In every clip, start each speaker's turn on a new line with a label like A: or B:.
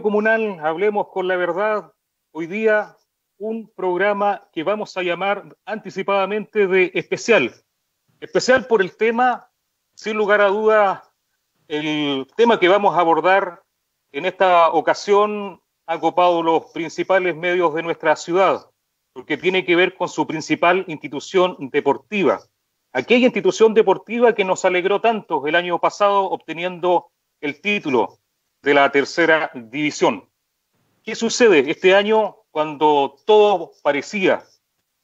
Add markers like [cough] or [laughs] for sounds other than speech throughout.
A: Comunal, hablemos con la verdad. Hoy día un programa que vamos a llamar anticipadamente de especial. Especial por el tema, sin lugar a duda, el tema que vamos a abordar en esta ocasión ha copado los principales medios de nuestra ciudad, porque tiene que ver con su principal institución deportiva. Aquella institución deportiva que nos alegró tanto el año pasado obteniendo el título, de la tercera división. ¿Qué sucede este año cuando todo parecía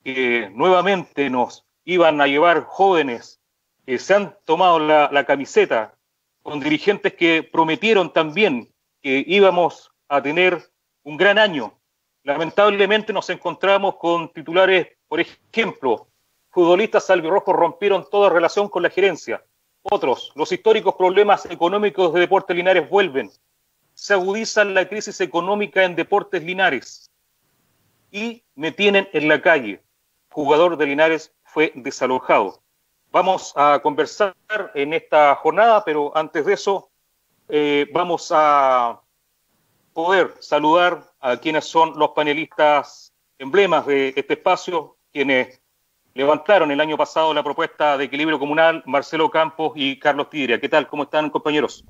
A: que nuevamente nos iban a llevar jóvenes que se han tomado la, camiseta con dirigentes que prometieron también que íbamos a tener un gran año. Lamentablemente nos encontramos con titulares, por ejemplo, futbolistas albirrojos rompieron toda relación con la gerencia. Otros, los históricos problemas económicos de Deportes Linares vuelven. Se agudiza la crisis económica en Deportes Linares. Y me tienen en la calle. Jugador de Linares fue desalojado. Vamos a conversar en esta jornada, pero antes de eso, eh, vamos a poder saludar a quienes son los panelistas emblemas de este espacio, quienes levantaron el año pasado la propuesta de equilibrio comunal Marcelo Campos y Carlos Tidria. ¿Qué tal? ¿Cómo están, compañeros?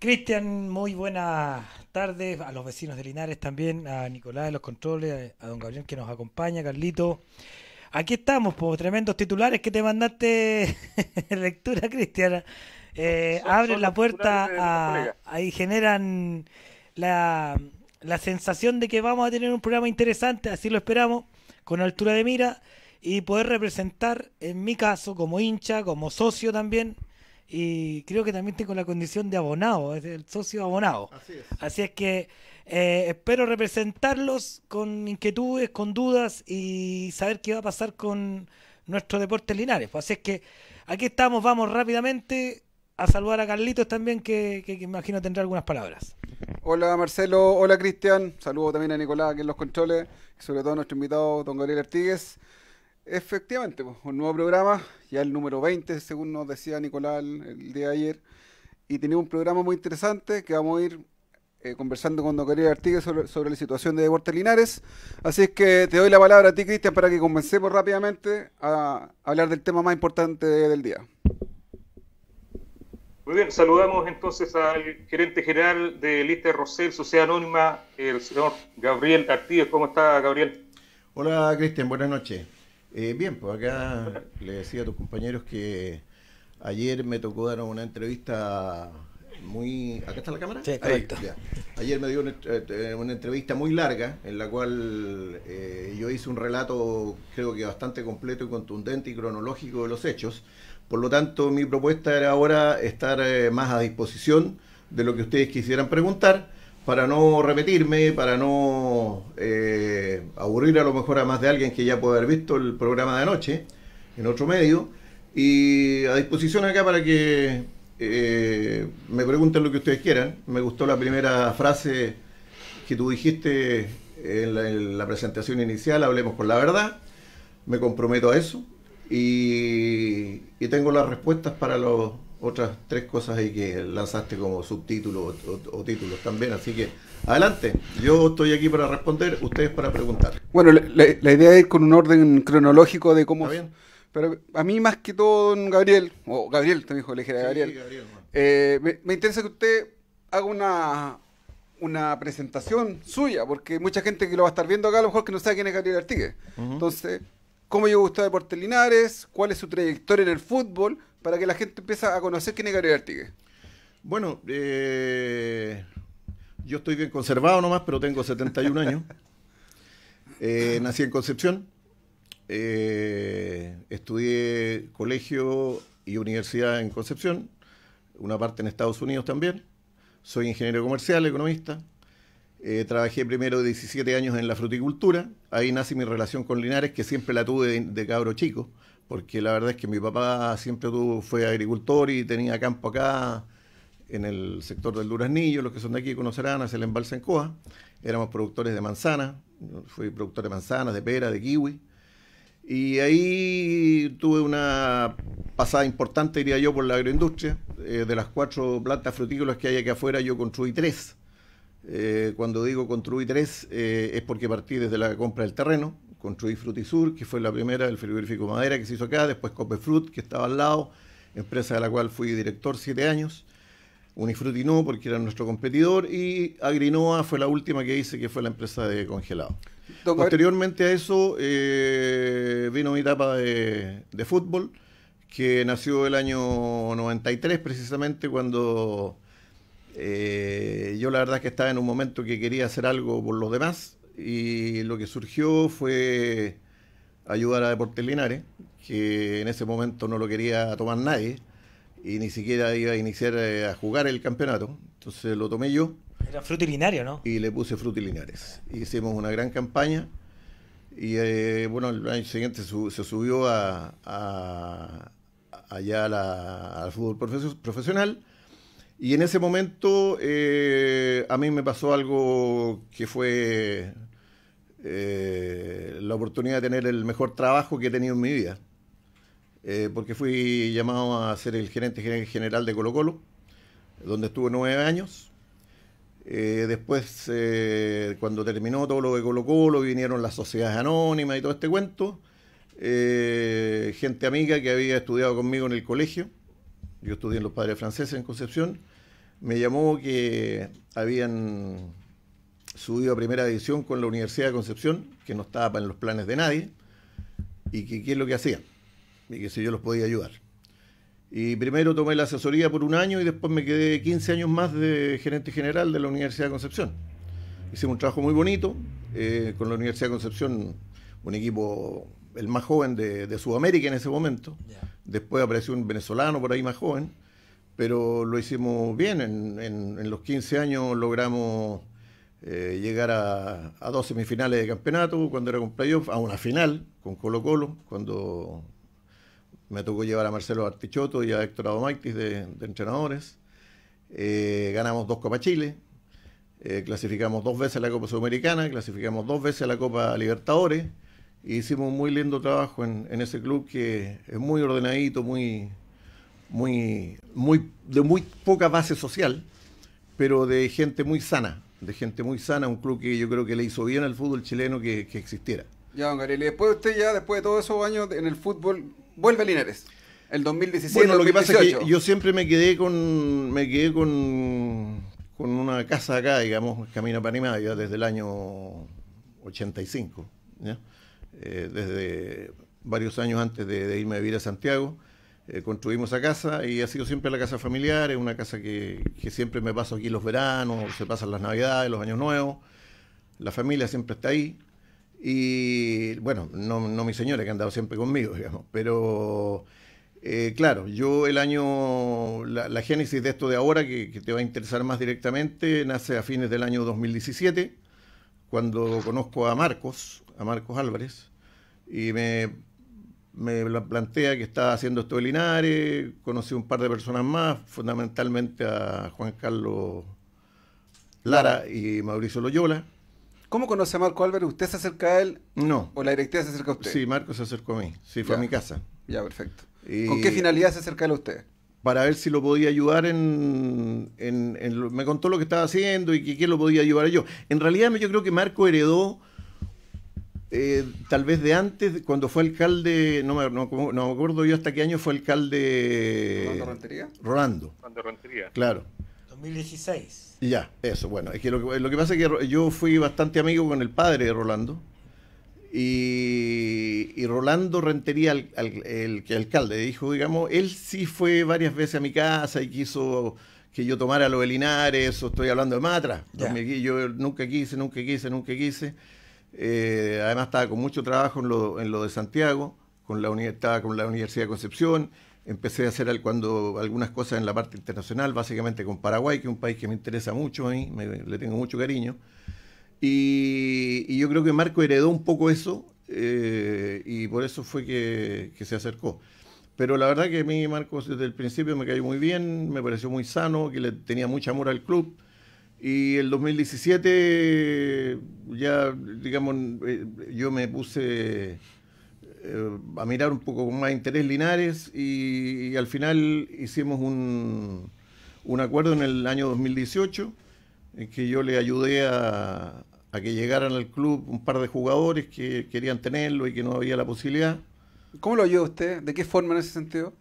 B: Cristian, muy buenas tardes a los vecinos de Linares también, a Nicolás de los controles, a don Gabriel que nos acompaña, Carlito. Aquí estamos, pues, tremendos titulares que te mandaste [laughs] lectura, Cristian. Eh, abren la puerta ahí generan la, la sensación de que vamos a tener un programa interesante, así lo esperamos, con altura de mira y poder representar, en mi caso, como hincha, como socio también, y creo que también tengo la condición de abonado, es el socio abonado. Así es. que eh, espero representarlos con inquietudes, con dudas y saber qué va a pasar con nuestro deporte Linares. Pues así es que aquí estamos, vamos rápidamente a saludar a Carlitos también, que, imagino tendrá algunas palabras.
C: Hola Marcelo, hola Cristian, saludo también a Nicolás que en los controles, sobre todo a nuestro invitado don Gabriel Artigues. Efectivamente, pues, un nuevo programa, ya el número 20, según nos decía Nicolás el, día de ayer. Y tenemos un programa muy interesante que vamos a ir eh, conversando con Don artigas sobre, la situación de Deportes Linares. Así es que te doy la palabra a ti, Cristian, para que comencemos rápidamente a hablar del tema más importante del día.
A: Muy bien, saludamos entonces al gerente general de Lista Rosel, Sociedad Anónima, el señor Gabriel Artigas ¿Cómo está, Gabriel?
D: Hola, Cristian, buenas noches. Eh, bien, pues acá le decía a tus compañeros que ayer me tocó dar una entrevista muy... ¿Acá está la cámara? Sí, correcto. ayer me dio eh, una, entrevista muy larga en la cual eh, yo hice un relato creo que bastante completo y contundente y cronológico de los hechos. Por lo tanto, mi propuesta era ahora estar eh, más a disposición de lo que ustedes quisieran preguntar para no repetirme, para no eh, aburrir a lo mejor a más de alguien que ya puede haber visto el programa de anoche en otro medio. Y a disposición acá para que eh, me pregunten lo que ustedes quieran. Me gustó la primera frase que tú dijiste en la, presentación inicial, hablemos con la verdad. Me comprometo a eso. Y, y tengo las respuestas para los otras tres cosas ahí que lanzaste como subtítulos o, títulos también. Así que adelante, yo estoy aquí
C: para responder, ustedes para preguntar. Bueno, la, idea es con un orden cronológico de cómo... Bien? Pero a mí más que todo, don Gabriel, o Gabriel, te dijo, le Gabriel, eh, me, interesa que usted haga una, una presentación suya, porque mucha gente que lo va a estar viendo acá a lo mejor que no sabe quién es Gabriel Artigue. Entonces, ¿cómo llegó usted a Deportes Linares? ¿Cuál es su trayectoria en el fútbol? para que la gente empiece a conocer quién es Gabriel Artigue?
D: Bueno, eh, yo estoy bien conservado nomás, pero tengo 71 años. [laughs] Eh, nací en Concepción. Eh, estudié colegio y universidad en Concepción, una parte en Estados Unidos también. Soy ingeniero comercial, economista. trabajé primero 17 años en la fruticultura. Ahí nace mi relación con Linares, que siempre la tuve de cabro chico porque la verdad es que mi papá siempre fue agricultor y tenía campo acá en el sector del Duraznillo, los que son de aquí conocerán, hacia el embalse en Coa. Éramos productores de manzana, fui productor de manzanas, de pera, de kiwi. Y ahí tuve una pasada importante, diría yo, por la agroindustria. Eh, de las cuatro plantas frutícolas que hay aquí afuera, yo construí tres. Eh, cuando digo construí tres, eh, es porque partí desde la compra del terreno construí Frutisur, que fue la primera, del frigorífico madera que se hizo acá, después Copefrut, que estaba al lado, empresa de la cual fui director siete años. Unifruti no, porque era nuestro competidor, y Agrinoa fue la última que hice, que fue la empresa de congelado. Posteriormente a eso eh, vino mi etapa de, fútbol, que nació el año 93 precisamente cuando eh, yo la verdad que estaba en un momento que quería hacer algo por los demás y lo que surgió fue ayudar a Deportes Linares, que en ese momento no lo quería tomar nadie y ni siquiera iba a iniciar eh, a jugar el campeonato. Entonces lo tomé yo. Era frutilinario, ¿no? Y le puse frutilinares. Hicimos una gran campaña y eh, bueno, el año siguiente se subió a, allá al fútbol profesional. Y en ese momento eh, a mí me pasó algo que fue eh, la oportunidad de tener el mejor trabajo que he tenido en mi vida, eh, porque fui llamado a ser el gerente general de Colo Colo, donde estuve nueve años. Eh, después, cuando terminó todo lo de Colo Colo, vinieron las sociedades anónimas y todo este cuento. gente amiga que había estudiado conmigo en el colegio, yo estudié en los padres franceses en Concepción, me llamó que habían subido a primera división con la Universidad de Concepción, que no estaba en los planes de nadie, y que qué es lo que hacía, y que si yo los podía ayudar. Y primero tomé la asesoría por un año y después me quedé 15 años más de gerente general de la Universidad de Concepción. Hicimos un trabajo muy bonito eh, con la Universidad de Concepción, un equipo el más joven de, Sudamérica en ese momento. Después apareció un venezolano por ahí más joven, pero lo hicimos bien. en los 15 años logramos eh, llegar a, dos semifinales de campeonato cuando era con playoff, a una final con Colo Colo, cuando me tocó llevar a Marcelo Artichoto y a Héctor Adomaitis de, de entrenadores. Eh, ganamos dos Copa Chile, eh, clasificamos dos veces a la Copa Sudamericana, clasificamos dos veces a la Copa Libertadores e hicimos un muy lindo trabajo en, en, ese club que es muy ordenadito, muy, muy, muy, de muy poca base social, pero de gente muy sana de gente muy sana, un club que yo creo que le hizo bien al fútbol chileno que, existiera.
C: Ya, don Gabriel, y después usted ya, después de todos esos años en el fútbol, vuelve a Linares. El 2017. Bueno, lo que pasa es que yo
D: siempre me quedé con me quedé con, con una casa acá, digamos, Camino Panamá, ya desde el año 85, eh, desde varios años antes de, de, irme a vivir a Santiago. Eh, construimos esa casa y ha sido siempre la casa familiar, es una casa que, siempre me paso aquí los veranos, se pasan las navidades, los años nuevos, la familia siempre está ahí. Y bueno, no, mi señora que ha andado siempre conmigo, [laughs] digamos, pero eh, claro, yo el año, la, génesis de esto de ahora, que, que, te va a interesar más directamente, nace a fines del año 2017, cuando conozco a Marcos, a Marcos Álvarez, y me me plantea que estaba haciendo esto de Linares, conocí un par de personas más, fundamentalmente a Juan Carlos Lara y Mauricio Loyola.
C: ¿Cómo conoce a Marco Álvarez? ¿Usted se acerca a él? No. ¿O la directiva se acerca a usted? Sí,
D: Marco se acercó a mí. Sí, fue a mi casa.
C: Ya, perfecto. ¿Con qué finalidad se acerca él a usted?
D: para ver si lo podía ayudar en, me contó lo que estaba haciendo y que, lo podía ayudar yo. En realidad yo creo que Marco heredó eh, tal vez de antes, cuando fue alcalde, no me, no, me, acuerdo yo hasta qué año fue alcalde. ¿Rolando Rentería? Rolando. Rentería. Claro.
B: 2016.
D: Ya, eso, bueno. Es que lo, lo, que pasa es que yo fui bastante amigo con el padre de Rolando. Y, y Rolando Rentería, el, que alcalde, dijo, digamos, él sí fue varias veces a mi casa y quiso que yo tomara lo de Linares, estoy hablando de Matra. Yo nunca quise, nunca quise, nunca quise. Eh, además estaba con mucho trabajo en lo, de Santiago, con la estaba con la Universidad de Concepción. Empecé a hacer cuando algunas cosas en la parte internacional, básicamente con Paraguay, que es un país que me interesa mucho a le tengo mucho cariño. Y, yo creo que Marco heredó un poco eso eh, y por eso fue que, se acercó. Pero la verdad que a mí Marcos desde el principio me cayó muy bien, me pareció muy sano, que le tenía mucho amor al club. Y el 2017 ya, digamos, eh, yo me puse eh, a mirar un poco con más interés Linares y, al final hicimos un, acuerdo en el año 2018 en que yo le ayudé a, a, que llegaran al club un par de jugadores que querían tenerlo y que no había la posibilidad. ¿Cómo lo ayudó usted? ¿De qué forma en ese sentido?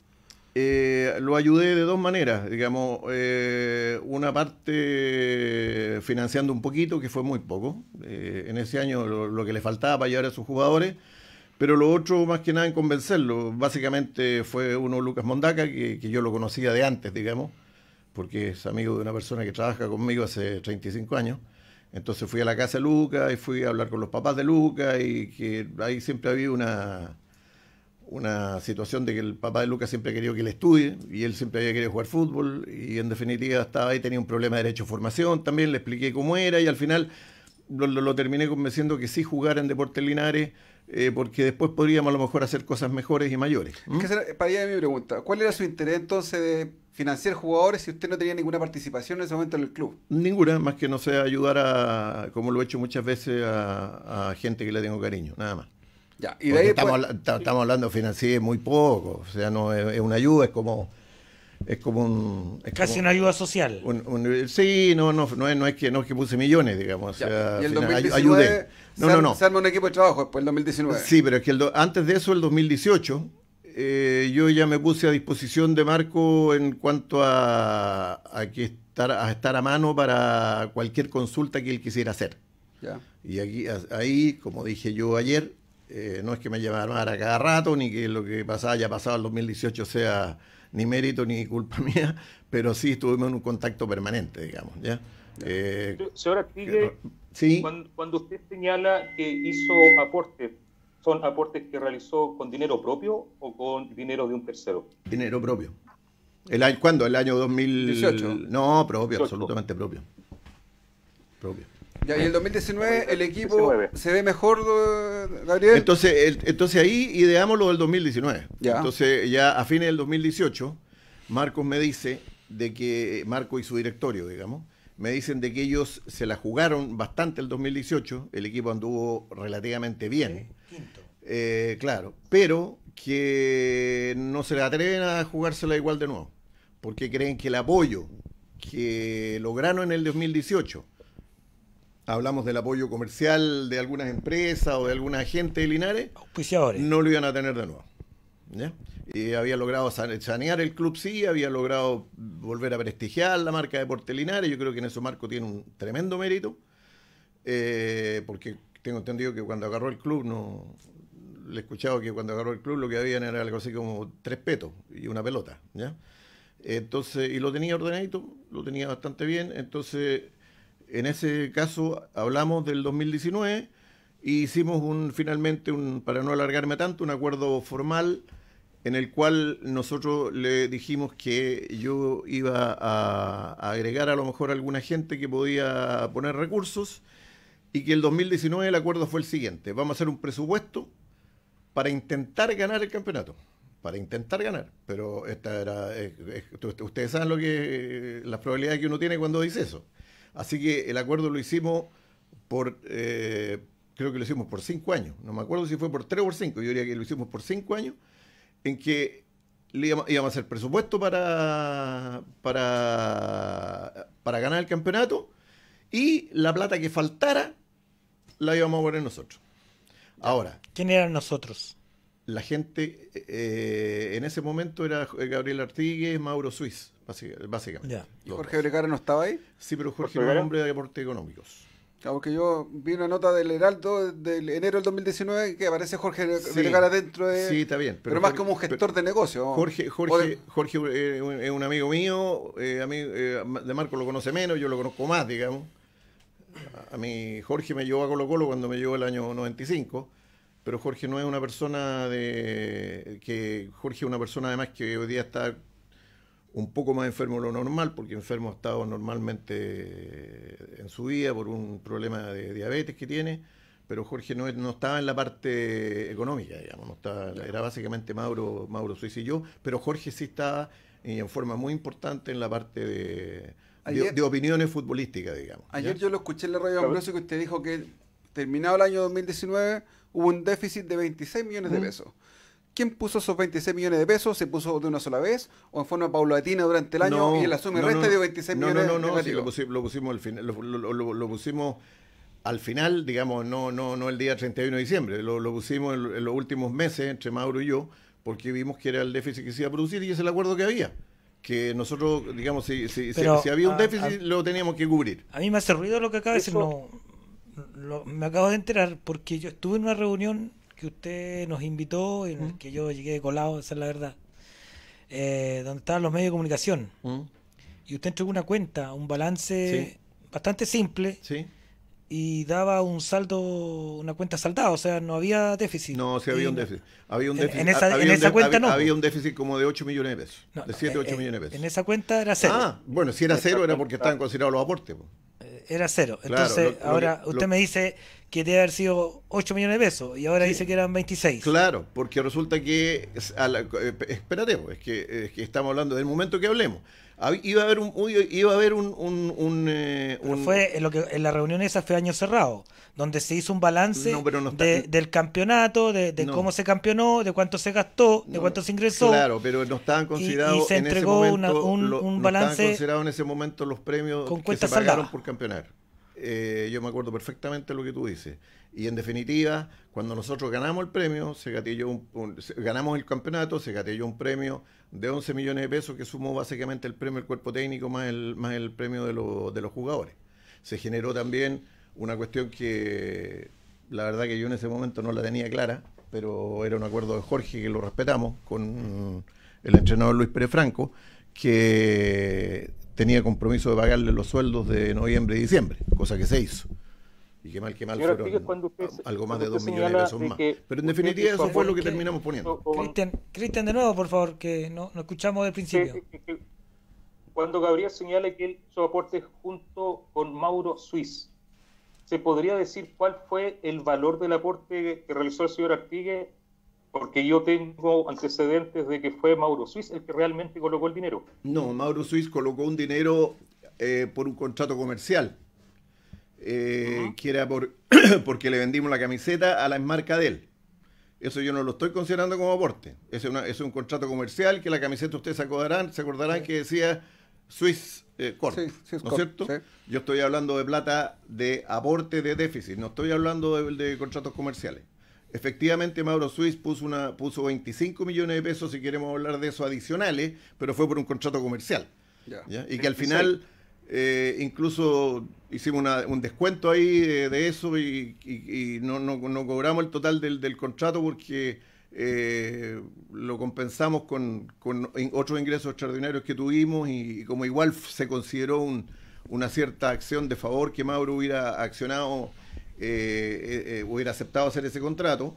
D: Eh, lo ayudé de dos maneras, digamos, eh, una parte financiando un poquito, que fue muy poco, eh, en ese año lo, que le faltaba para llevar a sus jugadores, pero lo otro más que nada en convencerlo, básicamente fue uno Lucas Mondaca, que, que yo lo conocía de antes, digamos, porque es amigo de una persona que trabaja conmigo hace 35 años, entonces fui a la casa de Lucas y fui a hablar con los papás de Lucas y que ahí siempre había una una situación de que el papá de Lucas siempre quería que él estudie y él siempre había querido jugar fútbol y en definitiva estaba ahí, tenía un problema de derecho de formación, también le expliqué cómo era y al final lo, terminé convenciendo que sí jugara en Deportes Linares eh, porque después podríamos a lo mejor hacer cosas mejores y mayores.
C: ¿Mm? Para ir a mi pregunta, ¿cuál era su interés entonces de financiar jugadores si usted no tenía ninguna participación en ese momento en el club?
D: Ninguna, más que no sea ayudar a, como lo he hecho muchas veces, a gente que le tengo cariño, nada más. Ya, y de estamos, pues, estamos, hablando financiero muy poco, o sea, no es, una ayuda, es como es como un es casi una ayuda social. sí, no no no es, que no que puse millones, digamos, el 2019,
C: un equipo de trabajo después del 2019. Sí,
D: pero es que el antes de eso el 2018 eh, yo ya me puse a disposición de Marco en cuanto a, a que estar a estar a mano para cualquier consulta que él quisiera hacer. Ya. Y aquí, ahí, como dije yo ayer, eh, no es que me a cada rato, ni que lo que pasaba ya pasado en 2018 sea ni mérito ni culpa [laughs] mía, pero sí estuvimos en un contacto permanente, digamos, ¿ya? Eh,
A: señora cuando, usted señala que hizo aportes, ¿son aportes que realizó con dinero propio o
C: con dinero de un tercero? Dinero propio.
D: El año, ¿Cuándo? El año 2018. No, propio, absolutamente propio. Propio
C: y el 2019 el equipo se ve mejor, Gabriel.
D: Entonces, entonces ahí ideamos lo del 2019. Entonces ya a fines del 2018, Marcos me dice de que, Marco y su directorio, digamos, me dicen de que ellos se la jugaron bastante el 2018, el equipo anduvo relativamente bien. Eh, claro, pero que no se le atreven a jugársela igual de nuevo, porque creen que el apoyo que lograron en el 2018 hablamos del apoyo comercial de algunas empresas o de alguna gente de Linares, Auspiciadores. no lo iban a tener de nuevo. Y había logrado sanear el club, sí, había logrado volver a prestigiar la marca Deporte Linares. Yo creo que en ese Marco tiene un tremendo mérito, eh, porque tengo entendido que cuando agarró el club, no le he escuchado que cuando agarró el club lo que habían era algo así como tres petos y una pelota. ¿ya? Entonces, y lo tenía ordenadito, lo tenía bastante bien. Entonces, en ese caso hablamos del 2019 y e hicimos un, finalmente, un, para no alargarme tanto, un acuerdo formal en el cual nosotros le dijimos que yo iba a, agregar a lo mejor alguna gente que podía poner recursos y que el 2019 el acuerdo fue el siguiente, vamos a hacer un presupuesto para intentar ganar el campeonato, para intentar ganar, pero esta era, eh, eh, ustedes saben lo que las probabilidades que uno tiene cuando dice eso. Así que el acuerdo lo hicimos por, eh, creo que lo hicimos por cinco años, no me acuerdo si fue por tres o por cinco, yo diría que lo hicimos por cinco años, en que íbamos, a hacer presupuesto para, para, para ganar el campeonato y la plata que faltara la íbamos a poner nosotros. Ahora. ¿Quién eran nosotros? la gente eh, en ese momento era eh, Gabriel Artiguez, Mauro Suiz, básicamente. ¿Y Jorge
C: Bregara no estaba ahí? Sí, pero Jorge era un hombre de deportes económicos. Aunque yo vi una nota del Heraldo del enero del 2019 que aparece Jorge sí, dentro de. Sí, está bien. Pero, más como un gestor de negocio. Jorge Jorge,
D: Jorge eh, es un amigo mío. a mí, de Marco lo conoce menos, yo lo conozco más, digamos. A mí, Jorge me llevó a Colo Colo cuando me llevó el año 95 pero Jorge no es una persona de que Jorge es una persona además que hoy día está un poco más enfermo de lo normal, porque enfermo ha estado normalmente en su vida por un problema de diabetes que tiene, pero Jorge no, estaba en la parte económica, digamos, no estaba, era básicamente Mauro, Mauro Suiz y yo, pero Jorge sí estaba eh, en forma muy importante en la parte de, de, opiniones futbolísticas, digamos. Ayer yo
C: lo escuché en la radio que usted dijo que terminado el año 2019, hubo un déficit de 26 millones de pesos. ¿Quién puso esos 26 millones de pesos? ¿Se puso de una sola vez o en forma paulatina durante el año no, y el no, resta no, 26 millones de pesos? No, no, no,
D: lo, pusimos, al final, digamos, no, no, no el día 31 de diciembre, lo, pusimos en, los últimos meses entre Mauro y yo, porque vimos que era el déficit que se iba a producir y es el acuerdo que había que nosotros, digamos, si, había un déficit, lo teníamos que cubrir.
B: A mí me hace ruido lo que acaba de decir. No, me acabo de enterar porque yo estuve en una reunión que usted nos invitó, en mm. que yo llegué colado, esa es la verdad, eh, donde estaban los medios de comunicación. Mm. Y usted entregó una cuenta, un balance bastante simple. Y daba un saldo, una cuenta saldada, o sea, no había déficit. No, sí había un déficit.
D: Había un déficit. En, esa, cuenta no. Había un déficit como de 8 millones de pesos. de 7, 8 eh, millones de eh, pesos.
B: En esa cuenta era cero. Ah, bueno, si era cero era porque estaban
D: considerados los aportes
B: era cero. Entonces, ahora usted me dice que debe
D: haber sido 8 millones de pesos y ahora dice que eran 26. Claro, porque resulta que, a eh, que, es que estamos hablando del momento que hablemos iba a haber un, iba a haber un, eh, un,
B: fue en lo que en la reunión esa fue año cerrado donde se hizo un balance del campeonato de, cómo se campeonó de cuánto se gastó de cuánto se ingresó claro pero no estaban considerados se entregó en un, un, balance estaban
D: considerados en ese momento los premios que se pagaron por campeonar eh, yo me acuerdo perfectamente lo que tú dices y en definitiva, cuando nosotros ganamos el premio, se gatilló ganamos el campeonato, se gatilló un premio de 11 millones de pesos que sumó básicamente el premio del cuerpo técnico más el, más el premio de, de los jugadores. Se generó también una cuestión que la verdad que yo en ese momento no la tenía clara, pero era un acuerdo de Jorge que lo respetamos con el entrenador Luis Perefranco que tenía compromiso de pagarle los sueldos de noviembre y diciembre, cosa que se hizo. Y qué mal, qué mal, algo más de 2 millones de pesos más. Pero en definitiva eso fue lo que, terminamos poniendo.
B: Cristian, de nuevo, por favor, que no, no escuchamos del principio.
A: cuando Gabriel señale que él su aporte junto con Mauro Suiz, ¿se podría decir cuál fue el valor del aporte que realizó el señor Artigue? Porque yo tengo antecedentes de que fue Mauro Suiz el que realmente colocó el dinero.
D: No, Mauro Suiz colocó un dinero eh, por un contrato comercial eh, [clears throat] porque le vendimos la camiseta a la enmarca de él. Eso yo no lo estoy considerando como aporte. Es, un contrato comercial que la camiseta ustedes se acordarán, se acordarán que decía Swiss eh, Corp, ¿no es cierto? Yo estoy hablando de plata de aporte de déficit, no estoy hablando de, contratos comerciales. Efectivamente, Mauro Suiz puso, puso 25 millones de pesos, si queremos hablar de eso, adicionales, pero fue por un contrato comercial. Y que al final eh, incluso hicimos un descuento ahí de, eso y, no, cobramos el total del, contrato porque eh, lo compensamos con, otros ingresos extraordinarios que tuvimos y, como igual se consideró una cierta acción de favor que Mauro hubiera accionado, eh, hubiera aceptado hacer ese contrato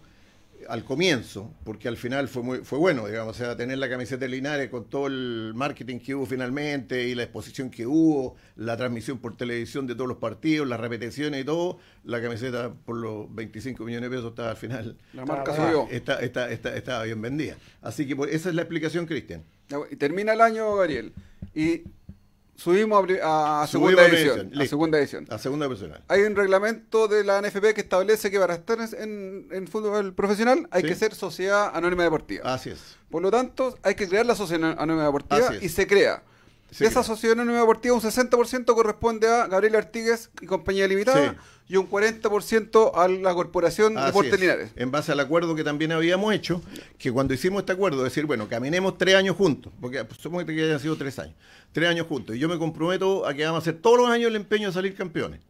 D: al comienzo, porque al final fue fue bueno, digamos, o sea, tener la camiseta de Linares con todo el marketing que hubo finalmente y la exposición que hubo, la transmisión por televisión de todos los partidos, las repeticiones y todo, la camiseta por los 25 millones de pesos estaba al final. La marca está, bien vendida. Así que
C: esa es la explicación, Cristian. Termina el año, Gabriel, y Subimos a, segunda edición. A segunda edición. A segunda Hay un reglamento de la NFP que establece que para estar en, fútbol profesional hay que ser sociedad anónima deportiva. Así es. Por lo tanto, hay que crear la sociedad anónima deportiva y se crea. De esa sociedad anónima deportiva, un 60% corresponde a Gabriel Artigues y Compañía Limitada y un 40% a la Corporación Así Deportes Linares.
D: En base al acuerdo que también habíamos hecho, que cuando hicimos este acuerdo, decir, bueno, caminemos tres años juntos, porque supongo que hayan sido tres años, tres años juntos, y yo me comprometo a que vamos a hacer todos los años el empeño de salir campeones.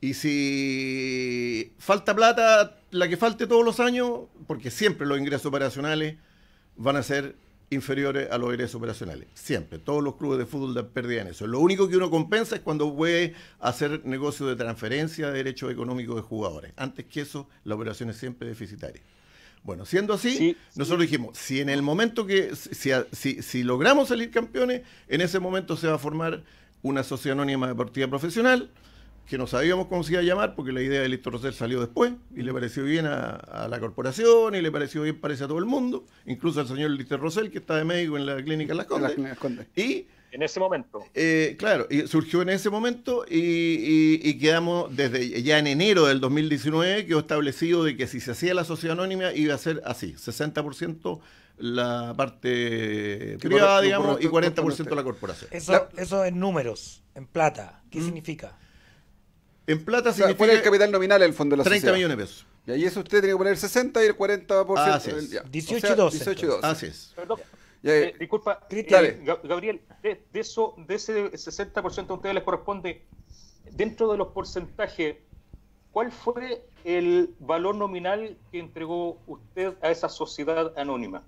D: Y si falta plata, la que falte todos los años, porque siempre los ingresos operacionales van a ser inferiores a los derechos operacionales. Siempre. Todos los clubes de fútbol dan en eso. Lo único que uno compensa es cuando puede hacer negocio de transferencia de derechos económicos de jugadores. Antes que eso, la operación es siempre deficitaria. Bueno, siendo así, nosotros dijimos, si en el momento que, si, si, si logramos salir campeones, en ese momento se va a formar una sociedad anónima deportiva profesional, que no sabíamos cómo se iba a llamar, porque la idea de Lister Rosel salió después, y le pareció bien a, la corporación, y le pareció bien, parece a todo el mundo, incluso al señor Lister Rosel que está de médico en la clínica Las Condes. En las Condes. Y, en ese momento. Eh, claro, y surgió en ese momento y, quedamos desde ya en enero del 2019, quedó establecido de que si se hacía la sociedad anónima iba a ser así, 60% la parte privada, digamos, y 40% la corporación. Eso,
C: eso en números, en plata, ¿qué ¿Mm? significa? En plata o sea, significa. el capital nominal el fondo de la sociedad. 30 millones de pesos. Y ahí eso usted tiene que poner 60 y el 40%. Ah, así es. 18 y 12. 18 y Así es. Perdón. Eh, eh,
A: disculpa, eh, Gabriel, de, de, eso, de ese 60% a ustedes les corresponde, dentro de los porcentajes, ¿cuál fue el valor nominal que entregó usted a esa sociedad anónima?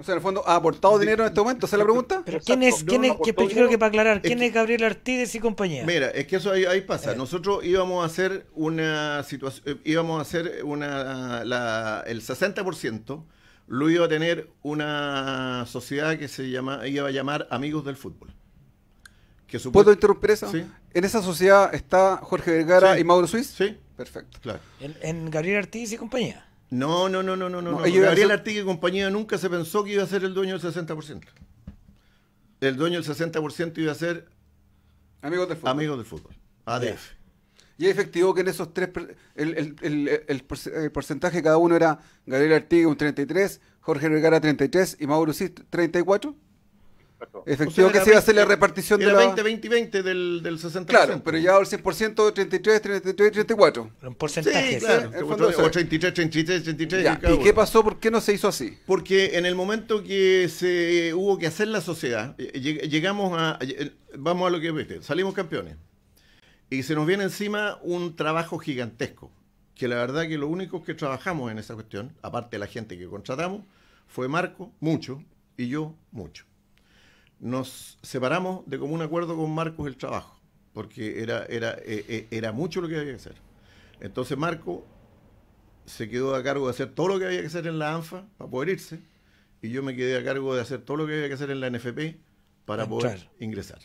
C: O sea, en el fondo, ¿ha aportado dinero en este momento? es la pregunta? Pero ¿quién es, que
D: aclarar, quién
B: Gabriel Artides y compañía? Mira,
D: es que eso ahí, pasa. Eh. Nosotros íbamos a hacer una situación, eh, íbamos a hacer una, el 60%, lo iba a tener una sociedad que se llama, iba a llamar Amigos del Fútbol.
C: ¿Puedo interrumpir eso? ¿En esa sociedad está Jorge Vergara y Mauro Suiz? Sí.
D: Perfecto. Claro.
C: ¿En, Gabriel Artides y compañía?
D: No, no, no, no, no, no. Gabriel y compañía nunca se pensó que iba a ser el dueño del 60%. El dueño del 60% iba a ser amigos del fútbol. Amigos del fútbol.
C: ADF. Y efectivó que en esos tres, el, el, el, porcentaje cada uno era Gabriel Artigue un 33, Jorge Vergara 33 y Mauro Cis 34.
D: Efectivo que se iba a hacer la repartición del 20,
C: 20, 20 del, del 60%. Claro, pero ya el 100%, 33, 33, 34. Un porcentaje. Sí, claro. o 33, 33, 33. ¿Y, qué pasó? ¿Por qué no se hizo así?
D: Porque en el momento que se hubo que hacer la sociedad, eh, eh, llegamos a... Eh, vamos a lo que salimos campeones. Y se nos viene encima un trabajo gigantesco. Que la verdad que los únicos que trabajamos en esa cuestión, aparte de la gente que contratamos, fue Marco, mucho, y yo, mucho nos separamos de común acuerdo con Marcos el trabajo, porque era, era, eh, eh, era mucho lo que había que hacer. Entonces Marco se quedó a cargo de hacer todo lo que había que hacer en la ANFA para poder irse, y yo me quedé a cargo de hacer todo lo que había que hacer en la NFP para ah, poder ingresar.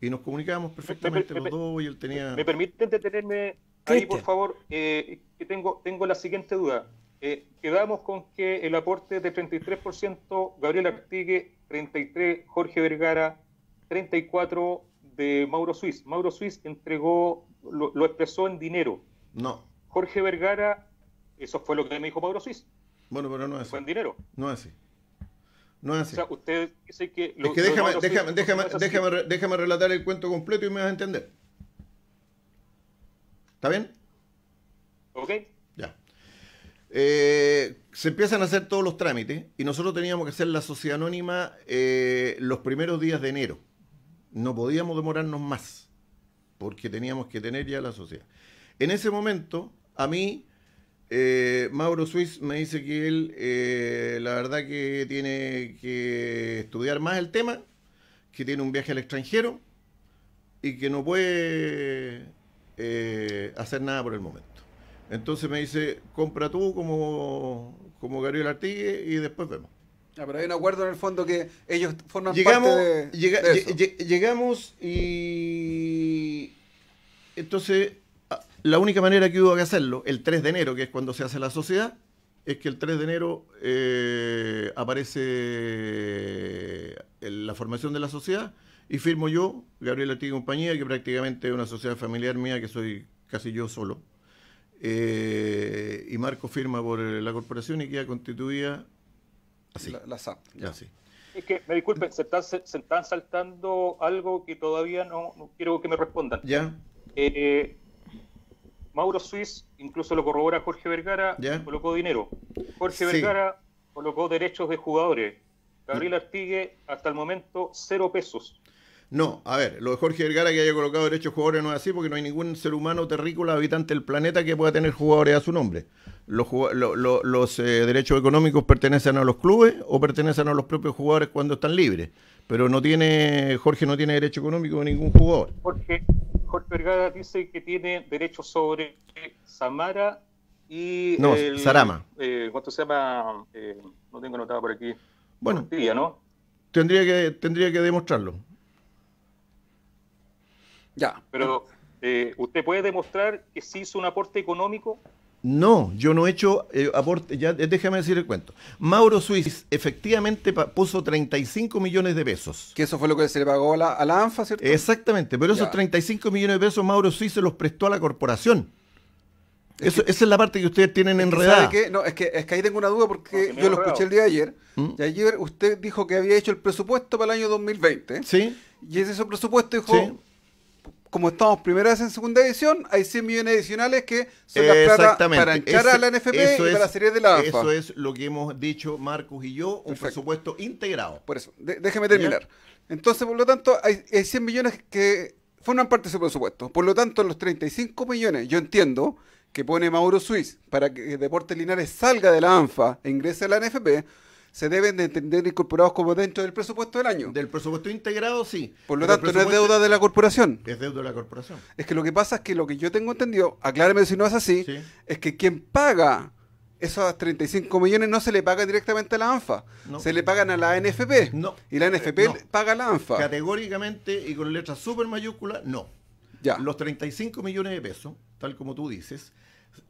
D: Y nos comunicábamos perfectamente los dos y él tenía... ¿Me
A: permiten detenerme ahí, por favor? Eh, que tengo, tengo la siguiente duda. Eh, quedamos con que el aporte de 33%, Gabriel Artigue, 33%, Jorge Vergara, 34% de Mauro Suiz. Mauro Suiz entregó, lo, expresó en dinero. No. Jorge Vergara, eso fue lo que me dijo Mauro Suiz. Bueno, pero no es así. Fue
D: en dinero. No es así. No es así. O sea, usted dice que... déjame, déjame, déjame relatar el cuento completo y me vas a entender. ¿Está bien? Ok. Eh, se empiezan a hacer todos los trámites y nosotros teníamos que hacer la sociedad anónima eh, los primeros días de enero. No podíamos demorarnos más porque teníamos que tener ya la sociedad. En ese momento, a mí, eh, Mauro Suiz me dice que él, la verdad que tiene que estudiar más el tema, que tiene un viaje al extranjero y que no puede hacer nada por el momento. Entonces me dice, compra tú como, Gabriel Artigue y después vemos.
C: Ah, pero hay un acuerdo en el fondo que ellos forman parte
D: de, llegamos y entonces ah, la única manera que hubo que hacerlo, el 3 de enero, que es cuando se hace la sociedad, es que el 3 de enero eh, aparece eh, la formación de la sociedad y firmo yo, Gabriel Artigue y compañía, que prácticamente es una sociedad familiar mía que soy casi yo solo. Eh, y Marco firma por eh, la corporación y queda constituida así. La, SAP. Ya,
A: Es que, me disculpen, se están, saltando algo que todavía no, quiero que me respondan. Ya. Eh, Mauro Suiz, incluso lo corrobora Jorge Vergara, colocó dinero. Jorge Vergara colocó derechos de jugadores. Mm. Gabriel Artigue, hasta el momento, cero pesos.
D: No, a ver, lo de Jorge Vergara que haya colocado derechos jugadores no es así porque no hay ningún ser humano terrícola habitante del planeta que pueda tener jugadores a su nombre. Los, eh, derechos económicos pertenecen a los clubes o pertenecen a los propios jugadores cuando están libres. Pero no tiene, Jorge no tiene derecho económico de ningún jugador.
A: Jorge, Vergara dice que tiene derechos sobre Samara y... No, Sarama. Eh, ¿Cuánto se llama? Eh, no tengo anotado por aquí. Bueno. ¿no?
D: Tendría que, tendría que demostrarlo. Ya.
A: Pero eh, ¿usted puede demostrar que sí hizo un aporte económico?
D: No, yo no he hecho eh, aporte, ya eh, déjame decir el cuento. Mauro Suiz efectivamente puso 35 millones de pesos. Que eso fue lo que se le pagó a la, ANFA, ¿cierto? Exactamente, pero esos 35 millones de pesos Mauro Suiz se los prestó a la corporación. esa es la parte que ustedes tienen enredada.
C: es que, es que ahí tengo una duda porque yo lo escuché el día de ayer. ¿Mm? Y ayer usted dijo que había hecho el presupuesto para el año 2020. Sí. Y ese presupuesto dijo, como estamos primera vez en segunda edición, hay 100 millones adicionales que son la plata para echar a la NFP y para la serie de la AFA. Eso es
D: lo que hemos dicho
C: Marcos y yo, un presupuesto integrado. Por eso, déjeme terminar. Entonces, por lo tanto, hay, 100 millones que forman parte de ese presupuesto. Por lo tanto, los 35 millones, yo entiendo que pone Mauro Suiz para que Deportes Linares salga de la ANFA e ingrese a la NFP, se deben de entender incorporados como dentro del presupuesto del año. Del presupuesto integrado, sí. Por lo tanto, no es deuda de la corporación. Es deuda de la corporación. Es que lo que pasa es que lo que yo tengo entendido, acláreme si no es así, es que quien paga esos 35 millones no se le paga directamente a la ANFA, se le pagan a la NFP. Y la NFP paga a la ANFA. Categóricamente
D: y con letras super mayúsculas, no. Ya. Los 35 millones de pesos, tal como tú dices,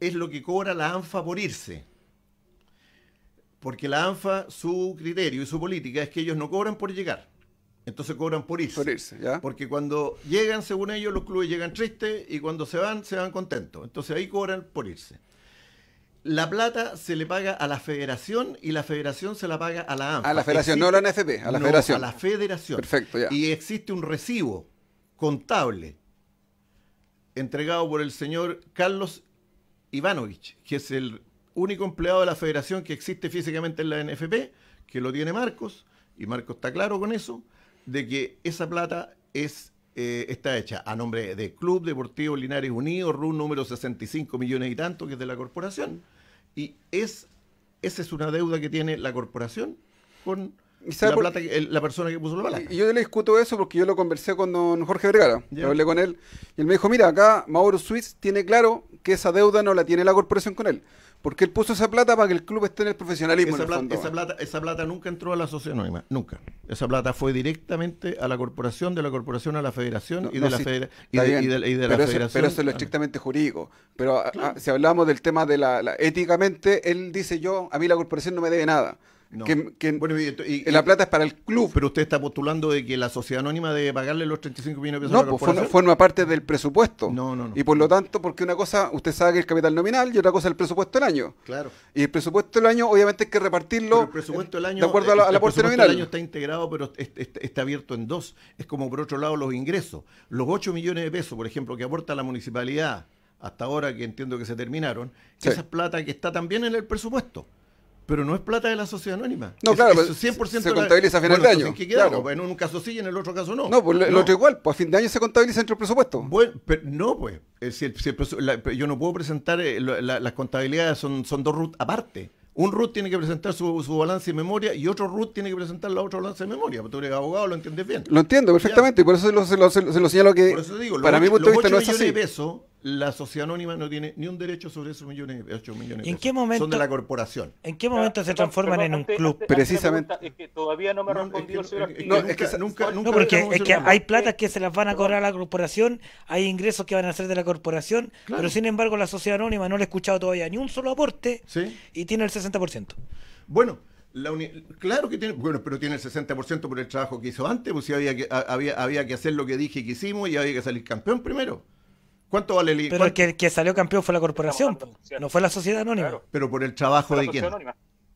D: es lo que cobra la ANFA por irse. Porque la ANFA, su criterio y su política es que ellos no cobran por llegar. Entonces cobran por irse. Porque cuando llegan, según ellos, los clubes llegan tristes y cuando se van, se van contentos. Entonces ahí cobran por irse. La plata se le paga a la federación y la federación se la paga a la ANFA. A la federación, no a la NFP, a la federación. A la federación. Perfecto, ya. Y existe un recibo contable entregado por el señor Carlos Ivanovich, que es el único empleado de la federación que existe físicamente en la NFP, que lo tiene Marcos, y Marcos está claro con eso, de que esa plata es, eh, está hecha a nombre de Club Deportivo Linares Unidos, RUN número 65 millones y tanto, que es de la corporación, y es, esa es una deuda que tiene la
C: corporación con... La, plata la, persona que puso la palanca. Y yo le discuto eso porque yo lo conversé con don Jorge Vergara. yo Hablé con él y él me dijo, mira, acá Mauro Suiz tiene claro que esa deuda no la tiene la corporación con él. Porque él puso esa plata para que el club esté en el profesionalismo. Esa, plata,
D: esa, plata, nunca entró a la sociedad anónima, nunca. Esa plata fue directamente a la corporación, de la corporación a la federación y, de la federación. Pero eso es lo
C: estrictamente jurídico. Pero ah, ah, si hablamos del tema de éticamente, él dice yo, a mí la corporación no me debe nada bueno, y, la
D: plata es para el club. Pero usted está postulando de que la sociedad anónima debe pagarle los 35 millones de pesos. No, pues forma,
C: parte del presupuesto. No, no, no. Y por lo tanto, porque una cosa, usted sabe que el capital nominal y otra cosa es el presupuesto del año. Claro. Y el presupuesto del año, obviamente, hay que repartirlo. el presupuesto del año. De acuerdo nominal. El año está
D: integrado, pero está abierto en dos. Es como por otro lado los ingresos. Los 8 millones de pesos, por ejemplo, que aporta la municipalidad hasta ahora, que entiendo que se terminaron, esa plata que está también en el presupuesto pero no es plata de la sociedad anónima. No, claro, es 100 se contabiliza a final de año. ¿qué claro. En un caso sí y en el otro caso no. No, pues el otro
C: igual, pues a fin de año se contabiliza entre el presupuesto. Bueno, pero no, pues. Eh, yo
D: no puedo presentar, eh, las contabilidades son, son dos RUT aparte. Un RUT tiene que presentar su, balance de memoria y otro RUT tiene que presentar la otra balance de memoria. Porque tú eres abogado, lo entiendes bien. Lo entiendo perfectamente y por eso se lo, se lo, señalo que. Por eso digo, para mi punto de vista no es así. De la sociedad anónima no tiene ni un derecho sobre esos millones, 8 millones de ¿En qué momento, Son de la corporación. ¿En
B: qué momento se transforman en un club? Precisamente.
A: es que todavía no me ha respondido el señor que, no, es que, nunca,
B: porque es que hay platas que se las van a cobrar a la corporación, hay ingresos que van a ser de la corporación, pero sin embargo
D: la sociedad anónima no le ha escuchado todavía ni un solo aporte y tiene el 60%. Bueno, claro que tiene, bueno, pero tiene el 60% por el trabajo que hizo antes, pues había que, había, había que hacer lo que dije que hicimos y había que salir campeón primero. ¿Cuánto vale el Pero el
B: que, salió campeón fue la corporación,
D: no fue la sociedad anónima. Pero por el trabajo de quién.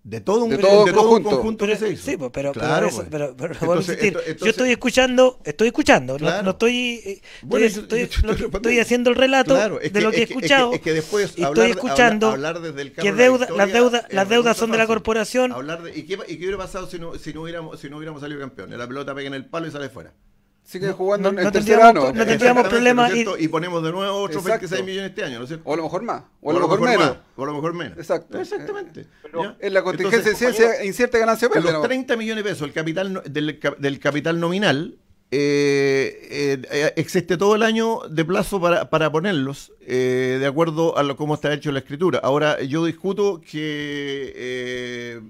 D: De todo un, de de conjunto. Un conjunto que se hizo. Sí, pues, pero, claro, eso, pues. pero, yo estoy escuchando, estoy
B: escuchando, no, estoy, eh, haciendo el relato de lo que he escuchado. Es que, es después y estoy escuchando desde el que la las deudas, son de la corporación.
D: ¿y, qué, hubiera pasado si no, hubiéramos, si no hubiéramos salido campeones? La pelota pega en el palo y sale fuera sigue jugando no, el tercer tendríamos problemas. y... ponemos de nuevo otros 26 millones este año, ¿no es cierto? O a
C: lo mejor más, o a lo, mejor, menos. o a lo mejor menos. Exacto. Exactamente. en eh, la contingencia de incierta ganancia Los
D: 30 millones de pesos el capital, del, del capital nominal eh, eh, eh, existe todo el año de plazo para, para ponerlos, eh, de acuerdo a lo, cómo está hecho la escritura. Ahora, yo discuto que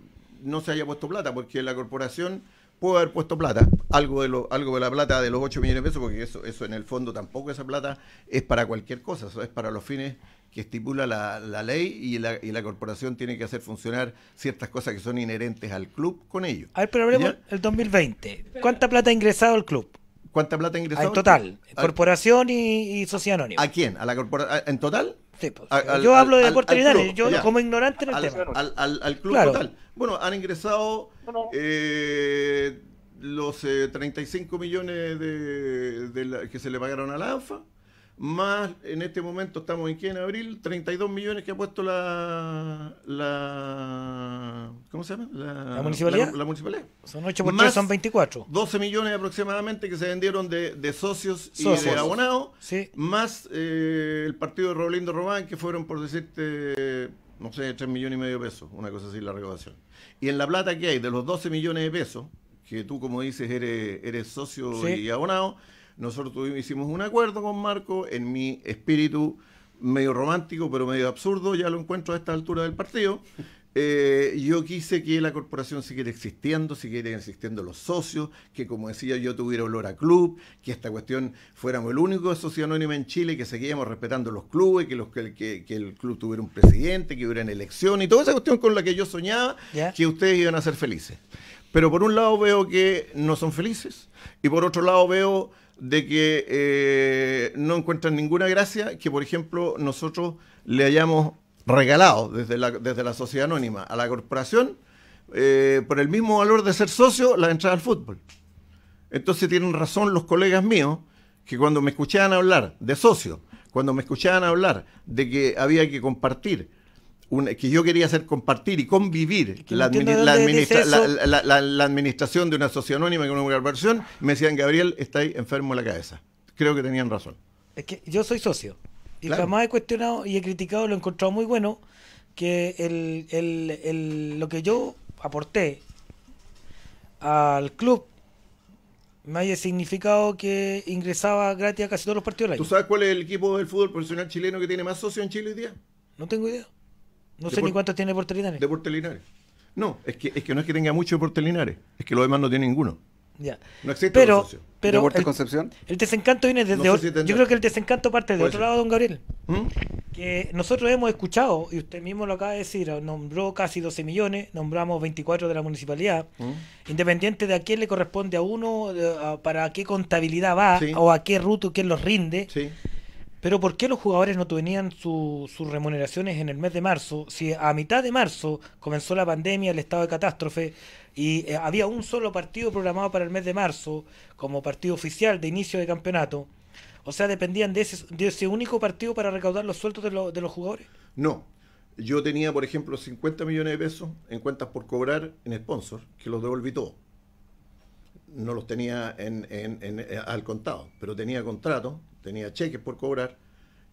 D: no se haya puesto plata, porque la corporación puedo haber puesto plata, algo de, lo, algo de la plata de los 8 millones de pesos, porque eso, eso en el fondo tampoco esa plata es para cualquier cosa, eso es para los fines que estipula la, ley y la, y la, corporación tiene que hacer funcionar ciertas cosas que son inherentes al club con ello. A ver, pero hablemos 2020. ¿Cuánta plata ha ingresado al club? ¿Cuánta plata ha ingresado? en total, corporación y, y, sociedad anónima. ¿A quién? ¿A la ¿En total? Pues, yo hablo de deportes yo como ignorante en el tema. Al, club total. Bueno, han ingresado eh, los 35 eh, millones de, que se le pagaron a la ANFA más en este momento estamos en qué, en abril, 32 millones que ha puesto la, la ¿cómo se llama? La, municipalidad. La,
B: Son 8 son 24.
D: 12 millones aproximadamente que se vendieron de, de socios, y de abonados, más eh, el partido de Roblindo Román que fueron, por decirte, no sé, 3 millones y medio pesos, una cosa así la recaudación. Y en la plata que hay de los 12 millones de pesos, que tú como dices eres, eres socio y abonado, nosotros hicimos un acuerdo con Marco en mi espíritu medio romántico, pero medio absurdo, ya lo encuentro a esta altura del partido. [laughs] Eh, yo quise que la corporación siguiera existiendo, siguieran existiendo los socios, que como decía yo tuviera olor a club, que esta cuestión fuéramos el único socio anónimo en Chile, que seguíamos respetando los clubes, que, los, que, el club tuviera un presidente, que hubiera elección y toda esa cuestión con la que yo soñaba, que ustedes iban a ser felices. Pero por un lado veo que no son felices y por otro lado veo de que eh, no encuentran ninguna gracia que, por ejemplo, nosotros le hayamos regalado desde la, desde la sociedad anónima a la corporación, eh, por el mismo valor de ser socio, la entrada al fútbol. Entonces tienen razón los colegas míos que cuando me escuchaban hablar de socio, cuando me escuchaban hablar de que había que compartir que yo quería hacer compartir y convivir la, administración de una sociedad anónima con una versión me decían, Gabriel, está ahí enfermo en la cabeza. Creo que tenían razón.
B: Es que yo soy socio. Y jamás he cuestionado y he criticado, lo he encontrado muy bueno, que lo que yo aporté al club me haya significado
D: que ingresaba gratis a casi todos los partidos ¿Tú sabes cuál es el equipo del fútbol profesional chileno que tiene más socios en Chile hoy día? No tengo idea. No sé ni cuántos tiene de Linares. De Linares. No, es que, es que no es que tenga muchos de Linares, es que los demás no tiene ninguno. Ya. No existe pero, pero el, Concepción.
B: El desencanto viene desde. yo creo
D: que el desencanto parte de otro
B: lado, don Gabriel. ¿Mm? Que nosotros hemos escuchado, y usted mismo lo acaba de decir, nombró casi 12 millones, nombramos 24 de la municipalidad, ¿Mm? independiente de a quién le corresponde a uno, para qué contabilidad va o a qué ruto, quién los rinde. Sí. Pero ¿por qué los jugadores no tenían sus remuneraciones en el mes de marzo? Si a mitad de marzo comenzó la pandemia, el estado de catástrofe, y eh, había un solo partido programado para el mes de marzo como partido oficial de
D: inicio de campeonato, o sea, dependían de ese, único partido para recaudar los sueltos de, los jugadores. No, yo tenía, por ejemplo, 50 millones de pesos en cuentas por cobrar en sponsor, que los devolví todos. No los tenía eh, al contado, pero tenía contrato tenía cheques por cobrar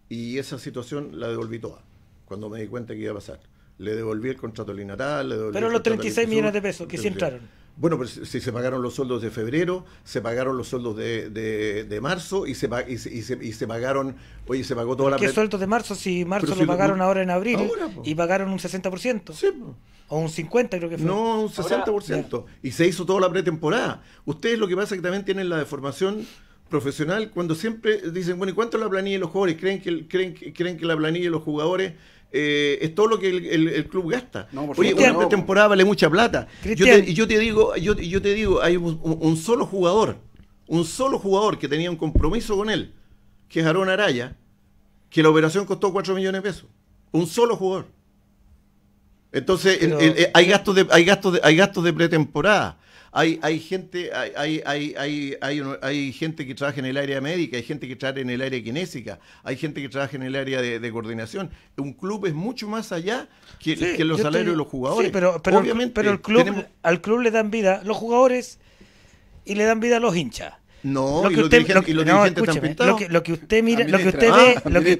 D: y esa situación la devolví toda cuando me di cuenta que iba a pasar. Le devolví el contrato linatal, Pero los 36 millones de pesos que sí entraron. Bueno, pero si, se pagaron los sueldos de febrero, se pagaron los sueldos de, de, marzo y se, y, se, y, se, pagaron, oye, se pagó toda la... ¿Qué sueldos
B: de marzo? Si marzo lo pagaron ahora en abril y pagaron un 60%. Sí. O un 50% creo que fue. No, un 60%.
D: y se hizo toda la pretemporada. Ustedes lo que pasa es que también tienen la deformación profesional cuando siempre dicen, bueno, ¿y cuánto la planilla de los jugadores? ¿Creen que, creen, creen que la planilla de los jugadores eh, es todo lo que el, club gasta? Oye, una pretemporada vale mucha plata. Yo te, yo te, digo, yo, te digo, hay un, solo jugador, un solo jugador que tenía un compromiso con él, que es Aarón Araya, que la operación costó 4 millones de pesos. Un solo jugador. Entonces, eh, hay gastos de, hay gastos hay gastos de pretemporada hay, hay gente, hay, hay, hay, gente que trabaja en el área médica, hay gente que trabaja en el área kinésica, hay gente que trabaja en el área de, coordinación. Un club es mucho más allá que, los salarios de los jugadores. pero, pero, Obviamente, pero el club,
B: al club le dan vida los jugadores y le dan vida a los hinchas. No, lo que y, los usted, lo pintados. lo, que, usted mira, lo que usted ah, ve, lo que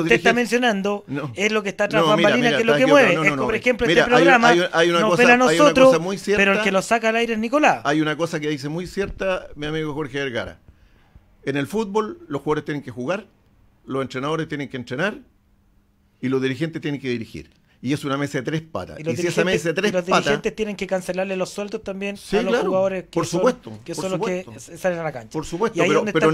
B: usted, está mencionando
D: es lo que está tras no, que es lo que mueve. es como, por ejemplo, este programa hay, hay muy pero el que lo saca al aire es Nicolás. Hay una cosa que dice muy cierta mi amigo Jorge Vergara. En el fútbol los jugadores tienen que jugar, los entrenadores tienen que entrenar y los dirigentes tienen que dirigir y es una mesa de tres patas. Y, los de tres patas. Los dirigentes
B: tienen que cancelarle los sueldos también a los jugadores que son, los que salen a la cancha. Por supuesto, pero, no, pero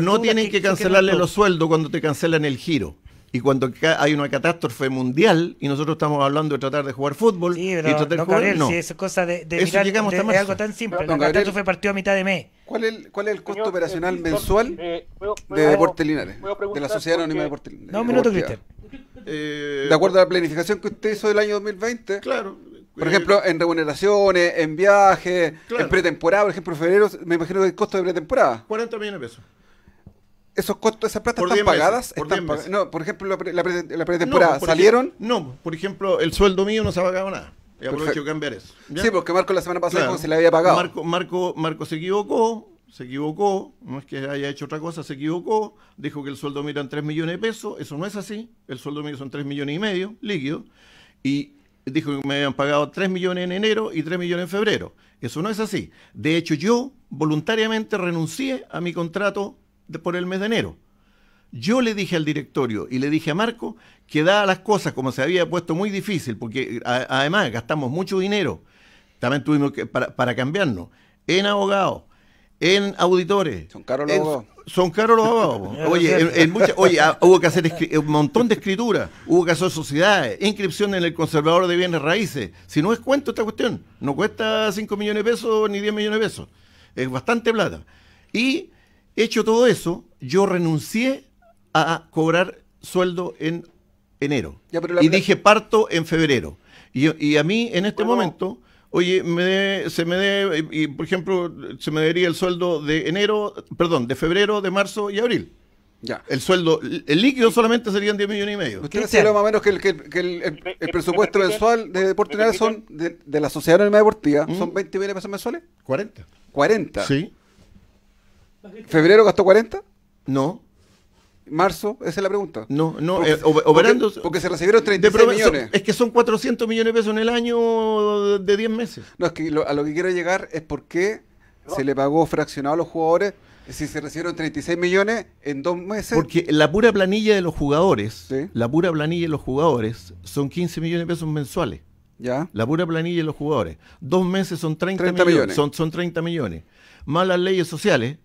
B: no tienen que, cancelarle los
D: sueldos cuando te cancelan el giro y cuando hay una catástrofe mundial y nosotros estamos hablando de tratar de jugar fútbol y tratar de no, jugar, no. Si es
B: cosa de, de, mirar, de, algo tan
C: simple. la catástrofe
D: partió a mitad de mes.
C: ¿Cuál es el, cuál es el costo eh, operacional mensual eh, de Deportes Linares? De la Sociedad Anónima de Deportes Linares. No, eh, de acuerdo a la planificación que usted hizo del año 2020. Claro. Por eh, ejemplo, en remuneraciones, en viajes, en pretemporada, por ejemplo, en febrero, me imagino que el costo de pretemporada. 40 millones de pesos. Esos costos, esas plata están pagadas. no, por ejemplo, la, pretemporada, ¿salieron?
D: no, por ejemplo, el sueldo mío no se ha pagado nada. Y aprovecho cambiar eso. Sí, porque Marco la semana pasada se le había pagado. Marco, Marco, Marco se equivocó, se equivocó, no es que haya hecho otra cosa, se equivocó, dijo que el sueldo era eran 3 millones de pesos, eso no es así, el sueldo mío son 3 millones y medio líquido, y dijo que me habían pagado 3 millones en enero y 3 millones en febrero, eso no es así. De hecho, yo voluntariamente renuncié a mi contrato por el mes de enero. Yo le dije al directorio y le dije a Marco que da las cosas como se había puesto muy difícil, porque además gastamos mucho dinero, también tuvimos que, para, para cambiarnos, en abogado en auditores. Son caros los abogados. Son caros los abogados. [laughs] Oye, en, oye ah, hubo que hacer un montón de escrituras, hubo que hacer sociedades, inscripción en el conservador de bienes raíces. Si no es cuento esta cuestión, no cuesta 5 millones de pesos ni 10 millones de pesos. Es bastante plata. Y hecho todo eso, yo renuncié a cobrar sueldo en enero. y dije parto en febrero. Y, a mí en este momento oye, me se me dé, y, por ejemplo, se me debería el sueldo de enero, perdón, de febrero, de marzo y abril. Ya. El sueldo, el líquido solamente serían 10 millones y
C: medio. Usted decía más o menos que el, que presupuesto mensual de Deportes son, de, de, la Sociedad Anónima Deportiva, ¿Mm? ¿son 20 millones de pesos mensuales? 40. 40. Sí. ¿Febrero gastó 40? No marzo? Esa es la pregunta. No, no, eh, operando. Porque, se recibieron 36 millones. es que son 400 millones de pesos en el año de 10 meses. No, es que a lo que quiero llegar es por qué se le pagó fraccionado a los jugadores si se recibieron 36 millones en dos meses. Porque
D: la pura planilla de los jugadores, la pura planilla de los jugadores son 15 millones de pesos mensuales. Ya. La pura planilla de los jugadores. Dos meses son 30, millones. Son, son 30 millones. Más las leyes sociales,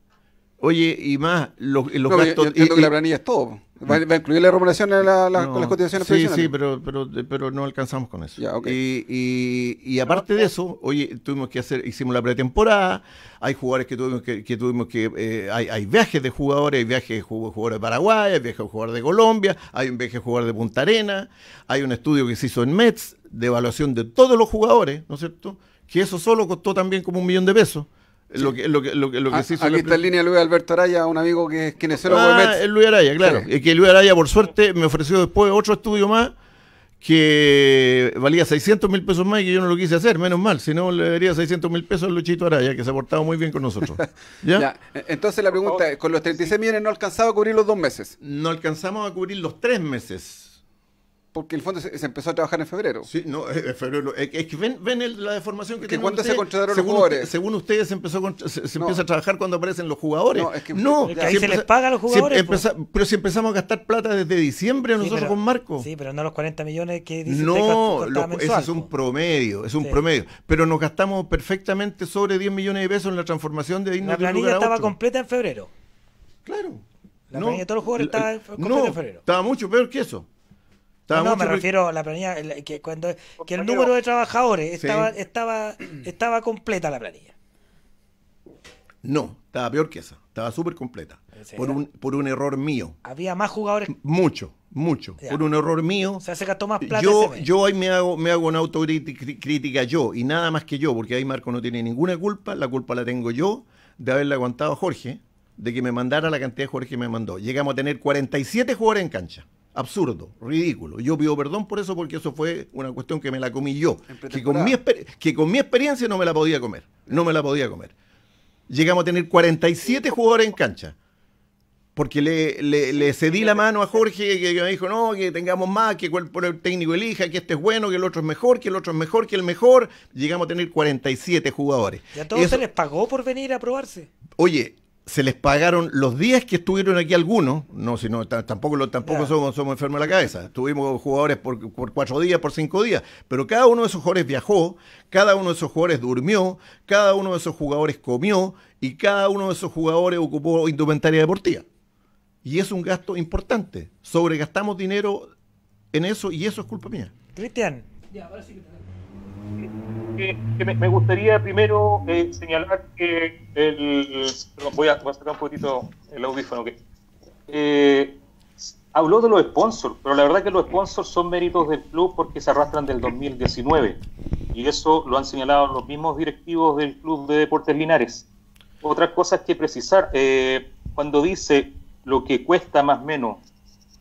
D: Oye, y más, los, los gastos. y, que la planilla es todo. ¿Va, a incluir la remuneración con las cotizaciones sí, Sí, pero, pero, no alcanzamos con eso. y, aparte de eso, oye, tuvimos que hacer, hicimos la pretemporada, hay jugadores que tuvimos que, tuvimos que, eh, hay, hay, viajes de jugadores, hay viajes de jugadores de Paraguay, hay viajes de jugadores de Colombia, hay un viaje de jugadores de Punta Arena, hay un estudio que se hizo en Mets de evaluación de todos los jugadores, ¿no es cierto? Que eso solo costó también como un millón de pesos. Lo que, lo que, lo que, lo que ah, aquí está en línea
C: Luis Alberto Araya, un amigo que es quinesero ah, el
D: Luis Araya, claro. y Que Luis Araya, por suerte, me ofreció después otro estudio más que valía 600 mil pesos más y que yo no lo quise hacer, menos mal, si no le daría 600 mil pesos a Luchito Araya, que se ha portado muy bien con nosotros.
C: [laughs] Entonces la pregunta es, con los 36 millones no alcanzaba a cubrir los dos meses. No alcanzamos a cubrir los tres meses porque el fondo se, empezó a trabajar en febrero. Sí, no, en eh, eh, febrero. Eh, es que ven, ven la deformación que, que tiene cuando se contrataron los jugadores?
D: según ustedes se, empezó se, empieza a trabajar cuando aparecen los jugadores. No, es que, ahí se les paga a los jugadores. pero si empezamos a gastar plata desde diciembre nosotros con Marco. Sí, pero no los 40 millones que dice No, eso es un promedio, es un promedio. Pero nos gastamos perfectamente sobre 10 millones de pesos en la transformación de La planilla estaba completa en febrero. Claro. La no, planilla de todos los jugadores estaba completa en febrero. Estaba mucho peor que eso
B: no, me refiero a la planilla, que, cuando, el número de trabajadores estaba, estaba, estaba completa la planilla.
D: No, estaba peor que esa, estaba súper completa. Por un, por un error mío. Había más jugadores. Mucho, mucho. Por un error mío.
B: Se hace se gastó más plata. Yo,
D: yo ahí me hago, me hago una autocrítica yo, y nada más que yo, porque ahí Marco no tiene ninguna culpa, la culpa la tengo yo de haberle aguantado a Jorge, de que me mandara la cantidad de Jorge que me mandó. Llegamos a tener 47 jugadores en cancha absurdo, ridículo. Yo pido perdón por eso porque eso fue una cuestión que me la comí yo, que con, mi que con mi experiencia no me la podía comer, no me la podía comer. Llegamos a tener 47 jugadores en cancha. Porque le, le, cedí la mano a Jorge que, me dijo, no, que tengamos más, que el técnico elija, que este es bueno, que el otro es mejor, que el otro es mejor, que el mejor. Llegamos a tener 47 jugadores. ¿Y a todos se les pagó por venir a probarse? Oye, se les pagaron los días que estuvieron aquí algunos, no, sino tampoco, tampoco somos, enfermos de la cabeza. Tuvimos jugadores por, cuatro días, por cinco días, pero cada uno de esos jugadores viajó, cada uno de esos jugadores durmió, cada uno de esos jugadores comió y cada uno de esos jugadores ocupó indumentaria deportiva. Y es un gasto importante. Sobregastamos dinero en eso y eso es culpa mía. Cristian. Ya, ahora sí que, me, gustaría primero
A: eh, señalar que el, voy, a, sacar un poquito el audífono. que eh, habló de los sponsors, pero la verdad que los sponsors son méritos del club porque se arrastran del 2019 y eso lo han señalado los mismos directivos del Club de Deportes Linares. Otra cosa es que precisar, eh, cuando dice lo que cuesta más o menos,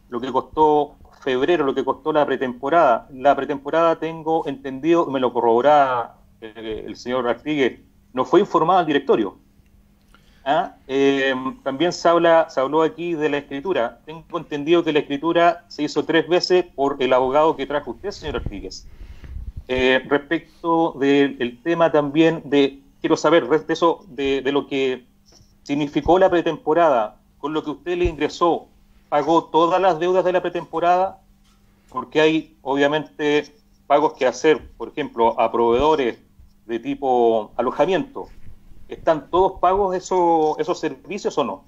A: lo que costó febrero, lo que costó la pretemporada. La pretemporada tengo entendido, me lo corroboraba eh, el señor Artigues, no fue informado al directorio. ¿Ah? Eh, también se, habla, se habló aquí de la escritura. Tengo entendido que la escritura se hizo tres veces por el abogado que trajo usted, señor Artigues. Eh, respecto del tema también de, quiero saber, de eso, de, lo que significó la pretemporada, con lo que usted le ingresó pagó todas las deudas de la pretemporada, porque hay obviamente pagos que hacer, por ejemplo, a proveedores de tipo alojamiento. ¿Están todos pagos esos, esos servicios o no?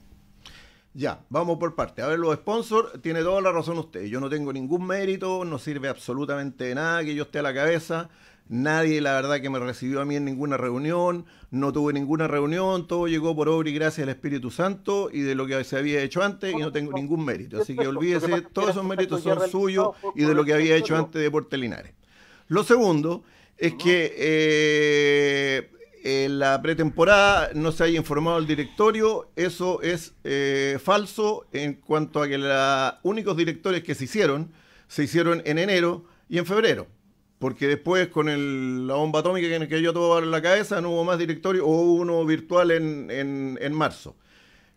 D: Ya, vamos por parte. A ver, los sponsors, tiene toda la razón usted. Yo no tengo ningún mérito, no sirve absolutamente nada que yo esté a la cabeza. Nadie, la verdad, que me recibió a mí en ninguna reunión, no tuve ninguna reunión, todo llegó por obra y gracias al Espíritu Santo y de lo que se había hecho antes y no tengo ningún mérito. Así que olvídese, todos esos méritos son suyos y de lo que había hecho antes de Portelinares. Lo segundo es que eh, en la pretemporada no se haya informado el directorio, eso es eh, falso en cuanto a que los únicos directores que se hicieron, se hicieron en enero y en febrero porque después con la bomba atómica que, yo tuve en la cabeza no hubo más directorio o hubo uno virtual en, marzo.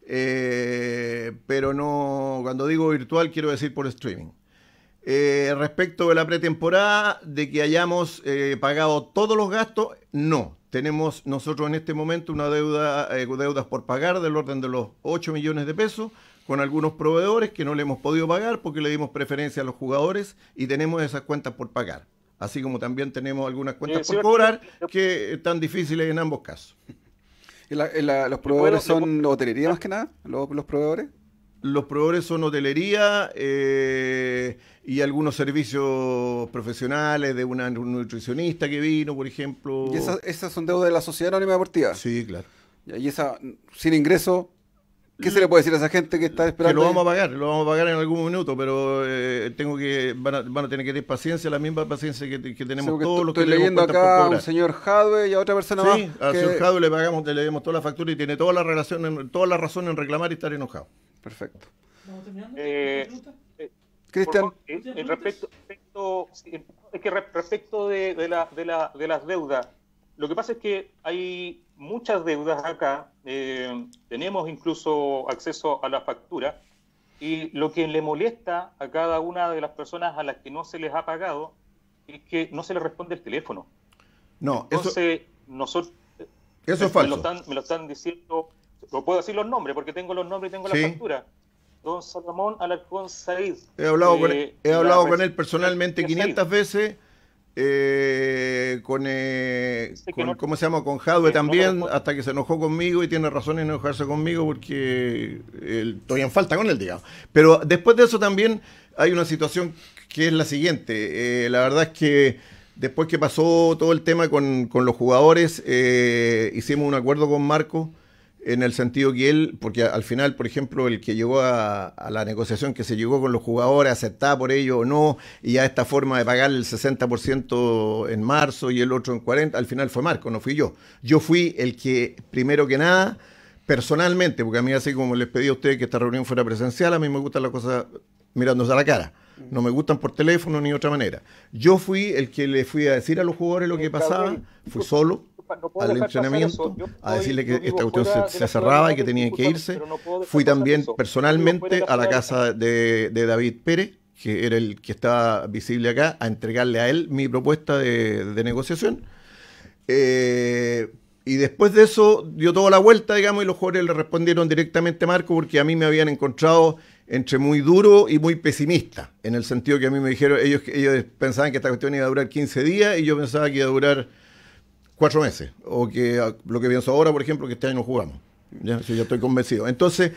D: Eh, pero no, cuando digo virtual quiero decir por streaming. Eh, respecto de la pretemporada, de que hayamos eh, pagado todos los gastos, no. Tenemos nosotros en este momento una deuda, deudas por pagar del orden de los 8 millones de pesos con algunos proveedores que no le hemos podido pagar porque le dimos preferencia a los jugadores y tenemos esas cuentas por pagar así como también tenemos algunas cuentas por cobrar que están difíciles en ambos casos.
C: ¿Los proveedores son hotelería ah. más que nada? ¿Los, proveedores? Los proveedores son hotelería eh,
D: y algunos servicios profesionales de una nutricionista que vino, por ejemplo. ¿Y
C: esas, son deudas de la Sociedad Anónima Deportiva? Sí, claro. ¿Y esa sin ingreso ¿Qué se le puede decir a esa gente que está esperando? Que lo vamos
D: a pagar, lo vamos a pagar en algún minuto, pero eh, tengo que van a, tener que tener paciencia, la misma paciencia que, tenemos todos los que Estoy leyendo acá a un señor Jadwe y a otra persona más. Sí, al señor Jadwe le pagamos, le debemos toda la factura y tiene toda la relación, en, toda la razón en reclamar y estar enojado. Perfecto.
A: Eh, eh, Cristian. Respecto, que respecto de, de las deudas, lo que pasa es que hay muchas deudas acá, eh, tenemos incluso acceso a la factura y lo que le molesta a cada una de las personas a las que no se les ha pagado es que no se les responde el teléfono. No, Entonces, eso, nosotros... Eso es falso. Me lo, están, me lo están diciendo, lo puedo decir los nombres porque tengo los nombres y tengo la factura. Don Salomón Alarcón Saiz. He hablado, con, eh, él,
D: personalmente 500 veces eh, con, eh, ¿cómo se llama? Con Jadwe también, hasta que se enojó conmigo y tiene razón en enojarse conmigo porque eh, estoy en falta con él, digamos. Pero después de eso también hay una situación que es la siguiente. Eh, la verdad es que después que pasó todo el tema con, con los jugadores, eh, hicimos un acuerdo con Marco en el sentido que él, porque al final, por ejemplo, el que llegó a, la negociación que se llegó con los jugadores, aceptada por ello o no, y ya esta forma de pagar el 60% en marzo y el otro en 40, al final fue Marco, no fui yo. Yo fui el que, primero que nada, personalmente, porque a mí así como les pedí a ustedes que esta reunión fuera presencial, a mí me gustan las cosas mirándose a la cara. Mm. No me gustan por teléfono ni de otra manera. Yo fui el que le fui a decir a los jugadores lo que pasaba, fui solo al entrenamiento, a decirle que esta cuestión se, cerraba y que tenían que irse. Fui también personalmente a la casa de, David Pérez, que era el que estaba visible acá, a entregarle a él mi propuesta de, negociación. Eh, y después de eso dio toda la vuelta, digamos, y los jugadores le respondieron directamente a Marco porque a mí me habían encontrado entre muy duro y muy pesimista, en el sentido que a mí me dijeron, ellos, ellos pensaban que esta cuestión iba a durar 15 días y yo pensaba que iba a durar cuatro meses. O que lo que pienso ahora, por ejemplo, que este año jugamos. Ya, estoy convencido. Entonces,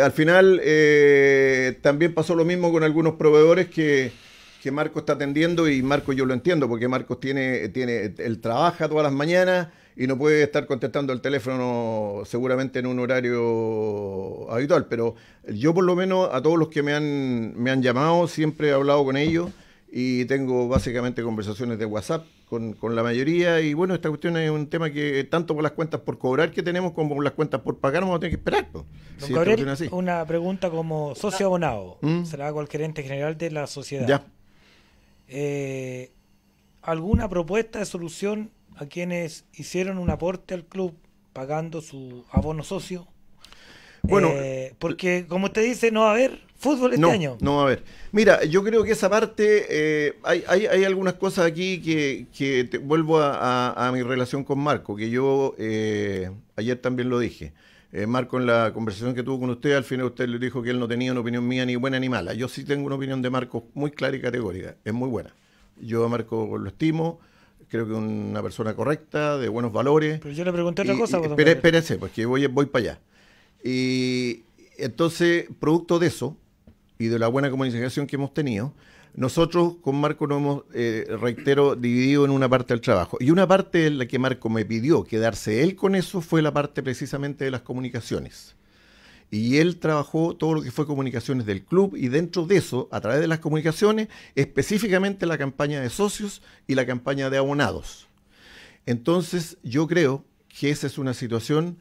D: al final eh, también pasó lo mismo con algunos proveedores que, que Marco está atendiendo y Marcos yo lo entiendo porque Marcos tiene, tiene, él trabaja todas las mañanas y no puede estar contestando el teléfono seguramente en un horario habitual, pero yo por lo menos a todos los que me han, me han llamado siempre he hablado con ellos y tengo básicamente conversaciones de WhatsApp con, con, la mayoría. Y bueno, esta cuestión es un tema que tanto por las cuentas por cobrar que tenemos como por las cuentas por pagar vamos a tener que esperar. Pues,
B: una pregunta como socio abonado. ¿Mm? Se la hago al gerente general de la sociedad. Eh, ¿Alguna propuesta de solución a quienes hicieron un aporte al club pagando su abono socio? Bueno,
D: eh, eh, porque como usted dice, no va a haber
B: fútbol este año. No,
D: va a haber. Mira, yo creo que esa parte, eh, hay, algunas cosas aquí que, vuelvo a, mi relación con Marco, que yo ayer también lo dije. Marco, en la conversación que tuvo con usted, al final usted le dijo que él no tenía una opinión mía ni buena ni mala. Yo sí tengo una opinión de Marco muy clara y categórica, es muy buena. Yo a Marco lo estimo, creo que es una persona correcta, de buenos valores. Pero yo le pregunté otra cosa. Pues, espérese, porque voy, voy para allá. Y entonces, producto de eso y de la buena comunicación que hemos tenido, nosotros con Marco nos hemos, eh, reitero, dividido en una parte del trabajo. Y una parte de la que Marco me pidió quedarse él con eso fue la parte precisamente de las comunicaciones. Y él trabajó todo lo que fue comunicaciones del club y dentro de eso, a través de las comunicaciones, específicamente la campaña de socios y la campaña de abonados. Entonces yo creo que esa es una situación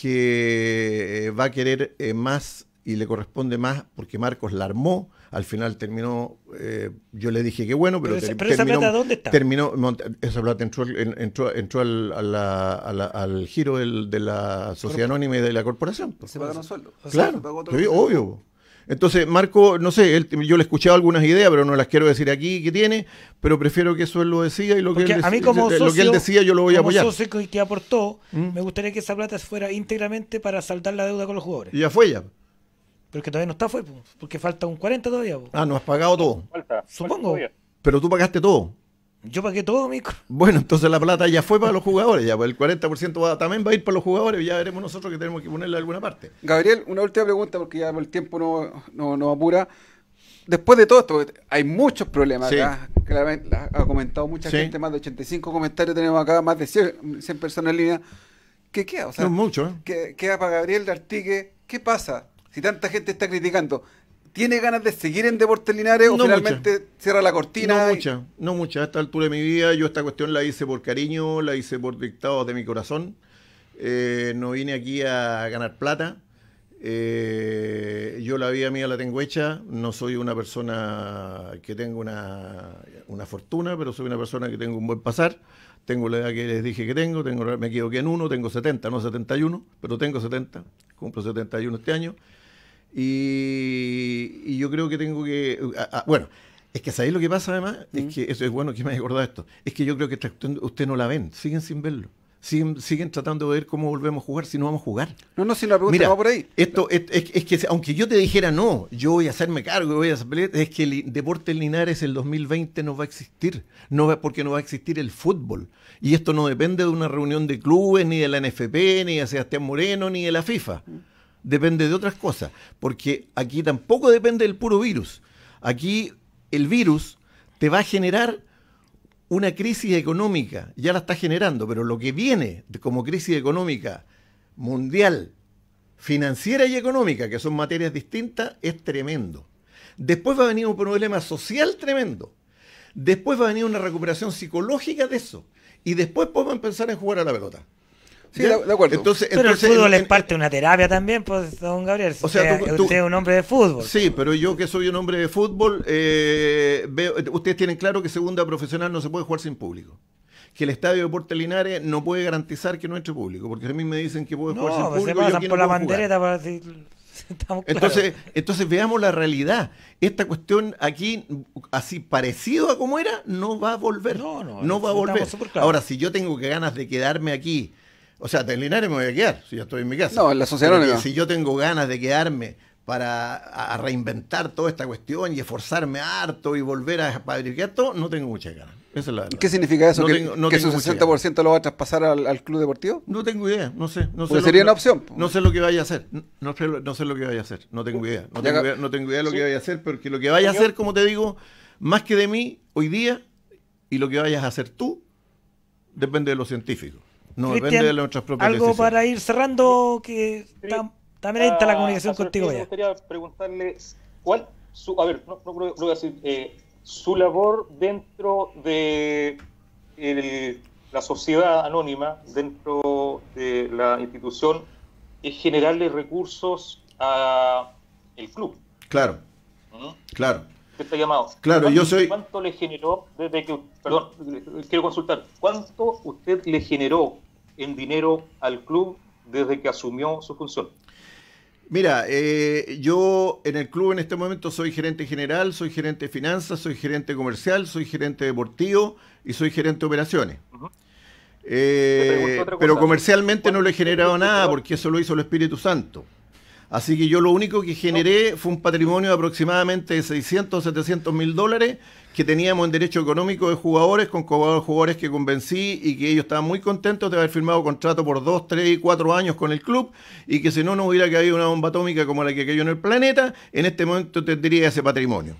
D: que eh, va a querer eh, más y le corresponde más porque Marcos la armó. Al final terminó, eh, yo le dije que bueno, pero, pero, terminó, esa plata ¿dónde está? Terminó, esa plata entró, entró, entró al, al, giro del, de la sociedad anónima y de la corporación. Pues. Se pagaron sueldos. Claro, obvio. Entonces, Marco, no sé, yo le he escuchado algunas ideas, pero no las quiero decir aquí que tiene, pero prefiero que eso él lo decía y lo, que él, a mí como eh, decía yo lo voy a apoyar. Como
B: socio que aportó, ¿Mm? me gustaría que esa plata fuera íntegramente para saldar la deuda con los jugadores. Y
D: ya fue ya. Pero que todavía no está, fue, porque falta un 40 todavía. Ah, no has pagado todo. Falta, Supongo. pero tú pagaste todo. Yo pagué todo, micro Bueno, entonces la plata ya fue para los
C: jugadores, ya pues el 40% también va a ir para los jugadores, ya veremos nosotros que tenemos que ponerle alguna parte. Gabriel, una última pregunta porque ya el tiempo no, no, apura. Después de todo esto, hay muchos problemas claramente, ha comentado mucha gente, más de 85 comentarios tenemos acá, más de 100, personas en línea. ¿Qué queda? O sea, ¿eh? ¿Qué queda para Gabriel Artigue ¿Qué pasa? Si tanta gente está criticando, ¿Tiene ganas de seguir en Deportes Linares o finalmente cierra la cortina?
D: No mucha, no mucha. A esta altura de mi vida yo esta cuestión la hice por cariño, la hice por dictados de mi corazón. Eh, no vine aquí a ganar plata. Eh, yo la vida mía la tengo hecha, no soy una persona que tenga una, fortuna, pero soy una persona que tengo un buen pasar, tengo la edad que les dije que tengo, tengo me aquí en uno, tengo 70, no 71, pero tengo 70, cumplo 71 este año, y, yo creo que tengo que... Ah, ah, bueno, es que sabéis lo que pasa además, es mm. que eso es bueno que me haya acordado esto, es que yo creo que usted no la ven, siguen sin verlo. Siguen, siguen tratando de ver cómo volvemos a jugar si no vamos a jugar. No, no, si la pregunta va por ahí. Esto es, que aunque yo te dijera no, yo voy a hacerme cargo, voy a hacer, es que el deporte Linares el 2020 no va a existir, no va, porque no va a existir el fútbol. Y esto no depende de una reunión de clubes, ni de la NFP, ni de Sebastián Moreno, ni de la FIFA. Mm depende de otras cosas, porque aquí tampoco depende del puro virus. Aquí el virus te va a generar una crisis económica, ya la está generando, pero lo que viene como crisis económica mundial, financiera y económica, que son materias distintas, es tremendo. Después va a venir un problema social tremendo. Después va a venir una recuperación psicológica de eso. Y después podemos empezar a jugar a la pelota. Sí, de, acuerdo. Entonces, pero el fútbol es
B: parte de una terapia también, pues, don Gabriel. O sea, usted, es un hombre de fútbol. Sí,
D: pero yo que soy un hombre de fútbol, eh, veo, ustedes tienen claro que segunda profesional no se puede jugar sin público que el estadio de Puerto Linares no puede garantizar que no entre público, porque a mí me dicen que puede jugar sin pues, público. Se pasan por la bandereta para [laughs] entonces, entonces veamos la realidad. Esta cuestión aquí, así parecido a como era, no va a volver. No, no, no va a volver. Ahora, si yo tengo que ganas de quedarme aquí o sea, en Linares me voy a quedar, si ya estoy en mi casa. No, en la sociedad Si yo tengo ganas de quedarme para reinventar toda esta cuestión y esforzarme harto y volver a fabricar todo, no tengo muchas ganas.
C: ¿Qué significa eso? ¿Que, su 60% lo va a traspasar al, club deportivo? No tengo idea, no sé. No sé sería una opción.
D: No, sé lo que vaya a hacer. No sé, lo que vaya a hacer. No tengo idea. No tengo, idea, de lo que vaya a hacer, porque lo que vaya a hacer, como te digo, más que de mí hoy día y lo que vayas a hacer tú, depende de los científicos. No depende de Algo para
B: ir cerrando, que también está la ah, comunicación contigo. Me
A: gustaría preguntarle cuál, su, a ver, no, no, eh, su labor dentro de la sociedad anónima, dentro de la institución, es generarle recursos a el club.
D: Claro, ¿Mm? claro. Está llamado. Claro, yo soy.
A: ¿Cuánto le generó desde que, perdón, quiero consultar, cuánto usted le generó en dinero al club desde que asumió su función?
D: Mira, eh, yo en el club en este momento soy gerente general, soy gerente de finanzas, soy gerente comercial, soy gerente deportivo y soy gerente de operaciones. Eh, pero comercialmente no le he generado nada porque eso lo hizo el Espíritu Santo. Así que yo lo único que generé fue un patrimonio de aproximadamente 600, 700 mil dólares que teníamos en derecho económico de jugadores, con jugadores que convencí y que ellos estaban muy contentos de haber firmado contrato por 2, 3 y 4 años con el club y que si no, no hubiera caído una bomba atómica como la que cayó en el planeta, en este momento tendría ese patrimonio.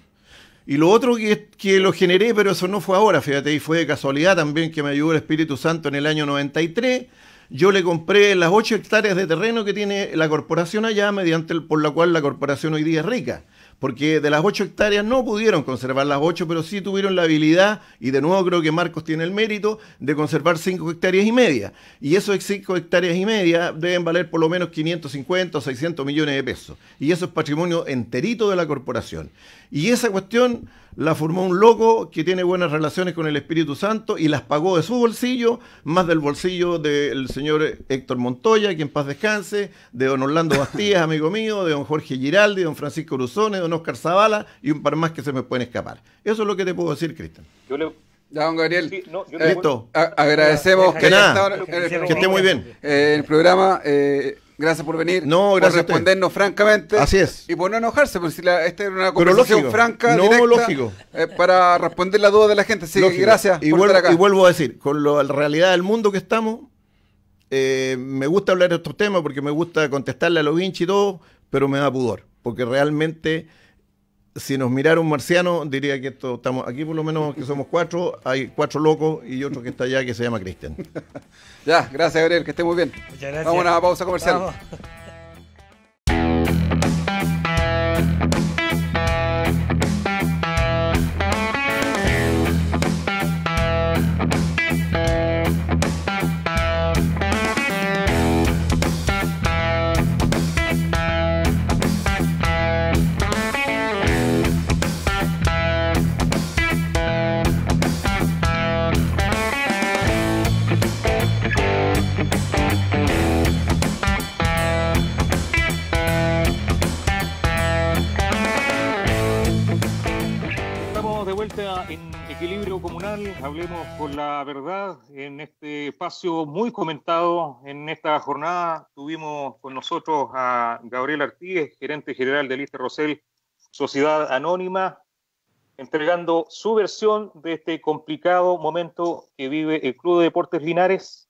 D: Y lo otro que, que lo generé, pero eso no fue ahora, fíjate, y fue de casualidad también que me ayudó el Espíritu Santo en el año 93 yo le compré las 8 hectáreas de terreno que tiene la corporación allá, mediante el, por la cual la corporación hoy día es rica. Porque de las 8 hectáreas no pudieron conservar las 8, pero sí tuvieron la habilidad, y de nuevo creo que Marcos tiene el mérito, de conservar 5 hectáreas y media. Y esos 5 hectáreas y media deben valer por lo menos 550 o 600 millones de pesos. Y eso es patrimonio enterito de la corporación. Y esa cuestión la formó un loco que tiene buenas relaciones con el Espíritu Santo y las pagó de su bolsillo, más del bolsillo del señor Héctor Montoya, que en paz descanse, de don Orlando [laughs] Bastías, amigo mío, de don Jorge Giraldi, don Francisco de don Oscar Zavala y un par más que se me pueden escapar. Eso es
C: lo que te puedo decir, Cristian. Yo le... don Gabriel. Eh, agradecemos que, esté muy bien. Eh, el programa. Eh, Gracias por venir. No, Por respondernos francamente. Así es. Y por no enojarse, porque si esta era una conversación franca. lógico. Eh, para responder la duda de la gente. Así gracias. Y, por vuelvo, estar acá. y vuelvo
D: a decir, con la realidad del mundo que estamos, eh, me gusta hablar de estos temas porque me gusta contestarle a los hinchas y todo, pero me da pudor. Porque realmente si nos mirara un marciano, diría que estamos aquí por lo menos que somos cuatro, hay cuatro locos y otro que está allá que se llama Cristian.
C: [laughs] ya, gracias Gabriel, que esté muy bien. Muchas gracias. Vamos a una pausa comercial.
A: en Equilibrio Comunal, hablemos con la verdad. En este espacio muy comentado, en esta jornada tuvimos con nosotros a Gabriel Artíguez, gerente general de Liste Rosel, Sociedad Anónima, entregando su versión de este complicado momento que vive el Club de Deportes Linares.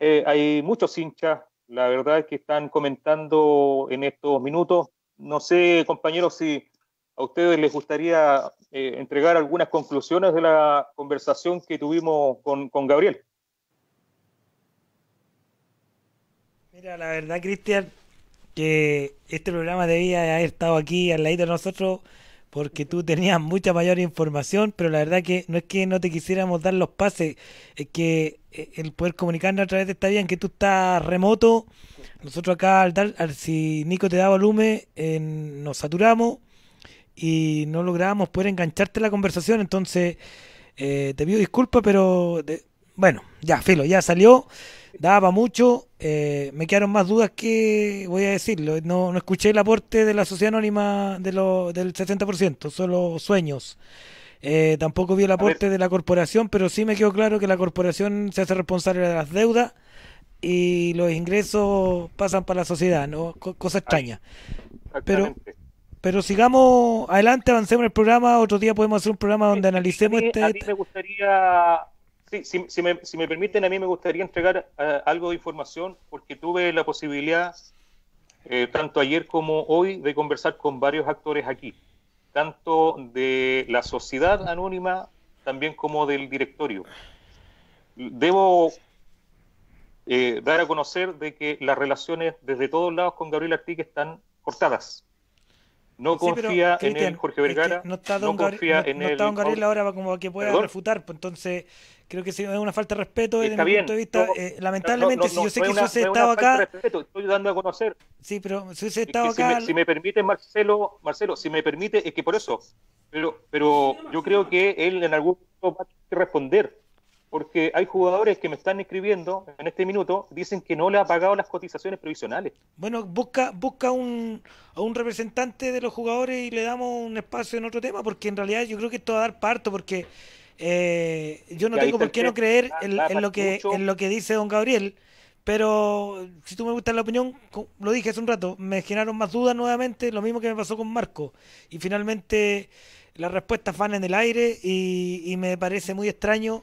A: Eh, hay muchos hinchas, la verdad, que están comentando en estos minutos. No sé, compañeros, si a ustedes les gustaría eh, entregar algunas conclusiones de la conversación que tuvimos con, Gabriel.
B: Mira, la verdad, Cristian, que este programa debía haber estado aquí al ladito de nosotros porque tú tenías mucha mayor información, pero la verdad que no es que no te quisiéramos dar los pases, es que eh, el poder comunicarnos a través de esta vía en que tú estás remoto, nosotros acá al dar, si Nico te da volumen, eh, nos saturamos y no lográbamos poder engancharte la conversación, entonces eh, te pido disculpas, pero bueno, ya, filo, ya salió, daba mucho, eh, me quedaron más dudas que, voy a decirlo, no, no escuché el aporte de la sociedad anónima de lo, del 60%, solo sueños. Eh, tampoco vi el aporte de la corporación, pero sí me quedó claro que la corporación se hace responsable de las deudas y los ingresos pasan para la sociedad, ¿no? cosa extraña. Pero pero sigamos adelante, avancemos el programa. Otro día podemos hacer un programa donde analicemos este. A mí este
A: me gustaría, sí, si, me, permiten, a mí me gustaría entregar eh, algo de información, porque tuve la posibilidad, eh, tanto ayer como hoy, de conversar con varios actores aquí, tanto de la sociedad anónima, también como del directorio. Debo eh, dar a conocer de que las relaciones desde todos lados con Gabriel Artique están cortadas no confía en él Jorge Vergara. no está Don, confía en en no, está don Gabriel oh, ahora
B: como que pueda refutar. Pues, entonces, creo que es una falta de respeto desde mi punto de vista. Eh, lamentablemente, si yo sé que si hubiese estado acá. Respeto, estoy dando a conocer. Sí, pero si hubiese estado acá. Si
A: me, permite, Marcelo, Marcelo, si me permite, es que por eso. Pero, pero yo creo que él en algún momento va a responder porque hay jugadores que me están escribiendo en este minuto, dicen que no le ha pagado las cotizaciones previsionales. Bueno, busca, busca a un
B: representante de los jugadores y le damos un espacio en otro tema, porque en realidad yo creo que esto va a dar parto, porque eh, yo no tengo por qué no creer ah, ah, en, lo que, dice don Gabriel, pero si tú me gustas la opinión, lo dije hace un rato, me generaron más dudas nuevamente, lo mismo que me pasó con Marco, y finalmente las respuestas van en el aire y me parece muy extraño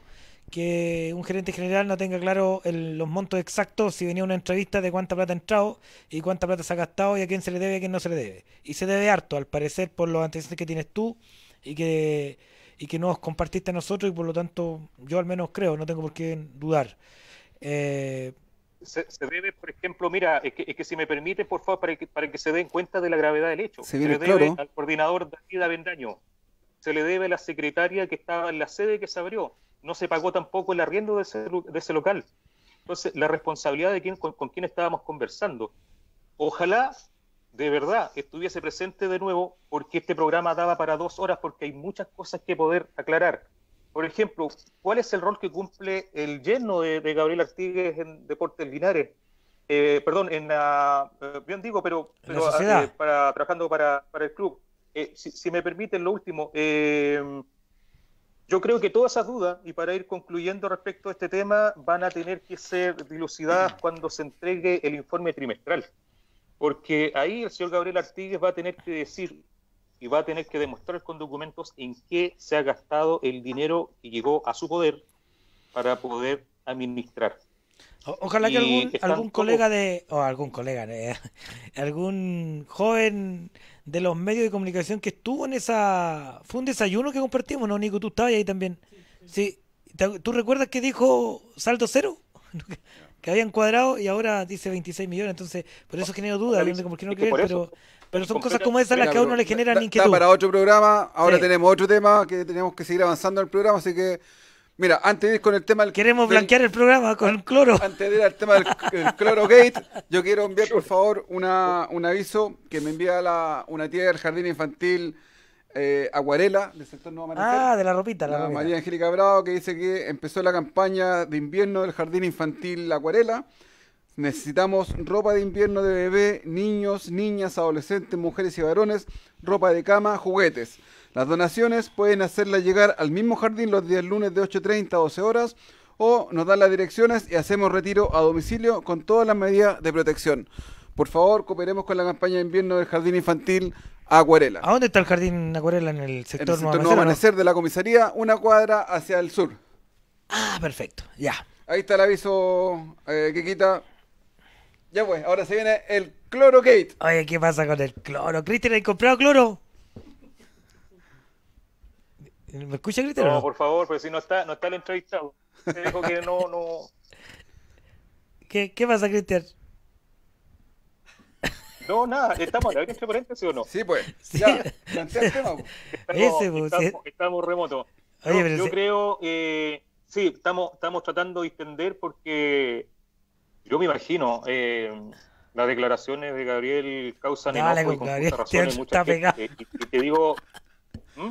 B: que un gerente general no tenga claro los montos exactos, si venía una entrevista de cuánta plata ha entrado y cuánta plata se ha gastado y a quién se le debe y a quién no se le debe. Y se debe harto, al parecer, por los antecedentes que tienes tú y que, y que nos compartiste a nosotros y por lo tanto yo al menos creo, no tengo por qué dudar. Eh,
A: se, debe, por ejemplo, mira, es que, si me permite por favor, para que, para que se den cuenta de la gravedad del hecho. Se, debe al coordinador David Avendaño, se le debe a la secretaria que estaba en la sede que se abrió, no se pagó tampoco el arriendo de ese, local. Entonces, la responsabilidad de quién, con, quién estábamos conversando. Ojalá de verdad estuviese presente de nuevo, porque este programa daba para dos horas, porque hay muchas cosas que poder aclarar. Por ejemplo, ¿cuál es el rol que cumple el lleno de, Gabriel Artigues en Deportes Linares? Eh, perdón, en la. Eh, bien digo, pero. Eh, para, trabajando para, el club. si, me permiten, lo último. Yo creo que todas esas dudas, y para ir concluyendo respecto a este tema, van a tener que ser dilucidadas [clears throat] cuando se entregue el informe trimestral. Porque ahí el señor Gabriel Artigues va a tener que decir y va a tener que demostrar con documentos en qué se ha gastado el dinero que llegó a su poder para poder administrar. ojalá que algún, colega
B: de. o algún colega, [laughs] algún joven de los medios de comunicación que estuvo en esa... Fue un desayuno que compartimos, ¿no, Nico? Tú estabas ahí también. Sí. ¿Tú recuerdas que dijo saldo cero? [laughs] que habían cuadrado y ahora dice 26 millones. Entonces, por eso oh, genero dudas, pero,
C: pero son cosas como esas las que a uno le generan inquietud. Está para otro programa, ahora tenemos otro tema que tenemos que seguir avanzando en el programa, así que Mira, antes de ir con el tema del... Queremos blanquear el programa con el cloro. Antes de ir al tema del, cloro gate, yo quiero enviar, por favor, un aviso que me envía una tía del jardín infantil eh, Aguarela, del sector Nueva María. Ah, de la ropita, la, la María Angélica Bravo, que dice que empezó la campaña de invierno del jardín infantil Aguarela. Necesitamos ropa de invierno de bebé, niños, niñas, adolescentes, mujeres y varones, ropa de cama, juguetes. Las donaciones pueden hacerlas llegar al mismo jardín los días lunes de 8.30 a 12 horas o nos dan las direcciones y hacemos retiro a domicilio con todas las medidas de protección. Por favor, cooperemos con la campaña de invierno del jardín infantil Acuarela. ¿A dónde está el jardín Acuarela? En el sector, en el sector Nuevo Amanecer, de la comisaría, una cuadra hacia el sur. Ah, perfecto, ya. Ahí está el aviso eh, que Ya pues, ahora se viene el Cloro Gate.
B: Oye, ¿qué pasa con el cloro? Cristian, has comprado cloro? ¿Me
A: escucha gritar? No, por favor, pues si no está, no está el entrevistado. Te dijo que no, no.
B: [laughs] ¿Qué, qué vas
A: No, nada, estamos al aire entre paréntesis o no. Sí, pues. [laughs] Ya, plantea el tema. Pues.
B: [laughs] Estamos, pues,
A: estamos, remotos. yo creo, que... Eh, sí, estamos, estamos tratando de entender porque yo me imagino eh, las declaraciones de Gabriel causan no, con Gabriel, muchas razones. Eh, y, y te digo, ¿Mm?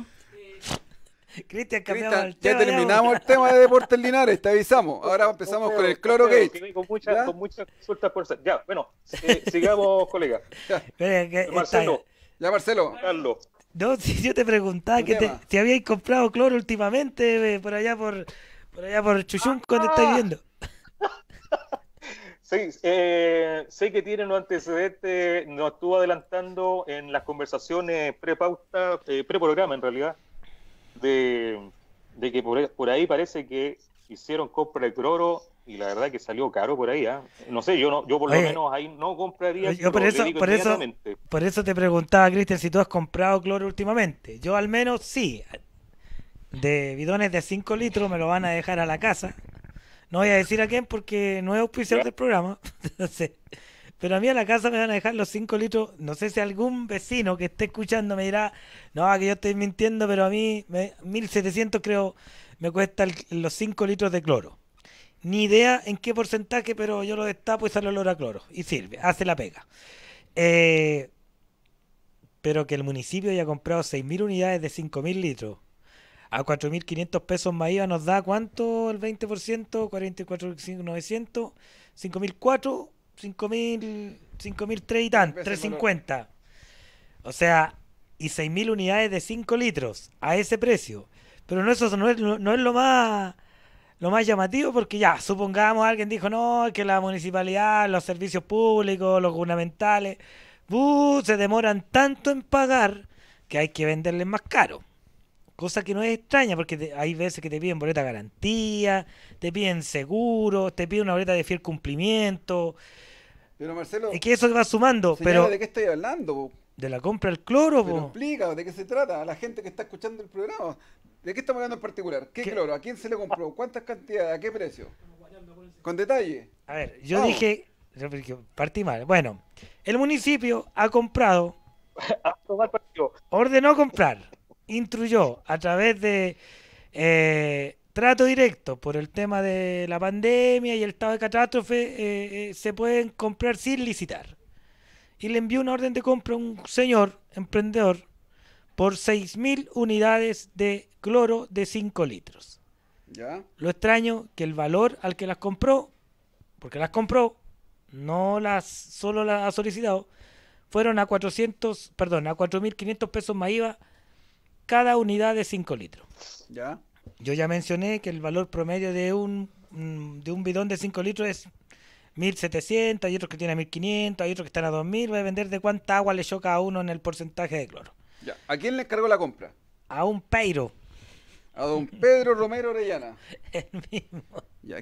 A: Cristian,
C: cambiamos Ya terminamos el tema de deportes linares, te avisamos. Ahora empezamos con el cloro gate.
A: Con, mucha, muchas sueltas por Ya, bueno, eh, sigamos, [laughs] colega. Ya.
C: Marcelo. Ya, Marcelo. Carlos.
B: No, si yo te preguntaba que te, si comprado cloro últimamente eh, por allá por por allá por Chuchunco ah. te estás viendo
A: [laughs] Sí, eh, sé que tiene un antecedente, nos estuvo adelantando en las conversaciones pre preprograma pre-programa en realidad, de, que por, ahí parece que hicieron compra de cloro y la verdad que salió caro por ahí. ¿ah? No sé, yo no, yo por lo menos ahí no compraría. Yo por eso,
B: te preguntaba, Cristian, si tú has comprado cloro últimamente. Yo al menos sí. De bidones de 5 litros me lo van a dejar a la casa. No voy a decir a quién porque no es oficial del programa. Entonces, [laughs] Pero a mí a la casa me van a dejar los 5 litros. No sé si algún vecino que esté escuchando me dirá, no, que yo estoy mintiendo, pero a mí 1700 creo me cuesta los 5 litros de cloro. Ni idea en qué porcentaje, pero yo lo destapo y sale olor a cloro. Y sirve, hace la pega. Eh, pero que el municipio haya comprado 6.000 unidades de 5.000 litros a 4.500 pesos más IVA nos da cuánto el 20%, 44.900, 5.004 5.000, mil y 3.50. O sea, y 6.000 unidades de 5 litros a ese precio. Pero no, eso no es, lo más lo más llamativo porque ya, supongamos alguien dijo, no, que la municipalidad, los servicios públicos, los gubernamentales, uh, se demoran tanto en pagar que hay que venderles más caro. Cosa que no es extraña porque hay veces que te piden boleta garantía, te piden seguro, te piden una boleta de fiel cumplimiento.
C: Pero Marcelo. Es que eso va sumando. Pero ¿De qué estoy hablando?
B: De la compra del cloro,
C: pero ¿de qué se trata? A la gente que está escuchando el programa. ¿De qué estamos hablando en particular? ¿Qué, cloro? ¿A quién se le compró? ¿Cuántas cantidades? ¿A qué precio? Con detalle. A ver, yo dije.
B: Partí mal. Bueno, el municipio ha comprado. [laughs] ordenó comprar. instruyó a través de. Eh, trato directo por el tema de la pandemia y el estado de catástrofe, eh, eh, se pueden comprar sin licitar. Y le envió una orden de compra a un señor emprendedor por 6.000 unidades de cloro de 5 litros. ¿Ya? Lo extraño que el valor al que las compró, porque las compró, no las solo las ha solicitado, fueron a 400, perdón, a 4.500 pesos más IVA cada unidad de 5 litros. ¿Ya? Yo ya mencioné que el valor promedio de un, mm, de un bidón de 5 litros es 1700, hay otros que tienen 1500, hay otros que están a 2000. Va a de cuánta agua le choca a uno en el porcentaje de cloro.
C: Ya. ¿A quién le encargó la compra? A un Peiro. A don Pedro Romero Orellana. [laughs] El
B: mismo.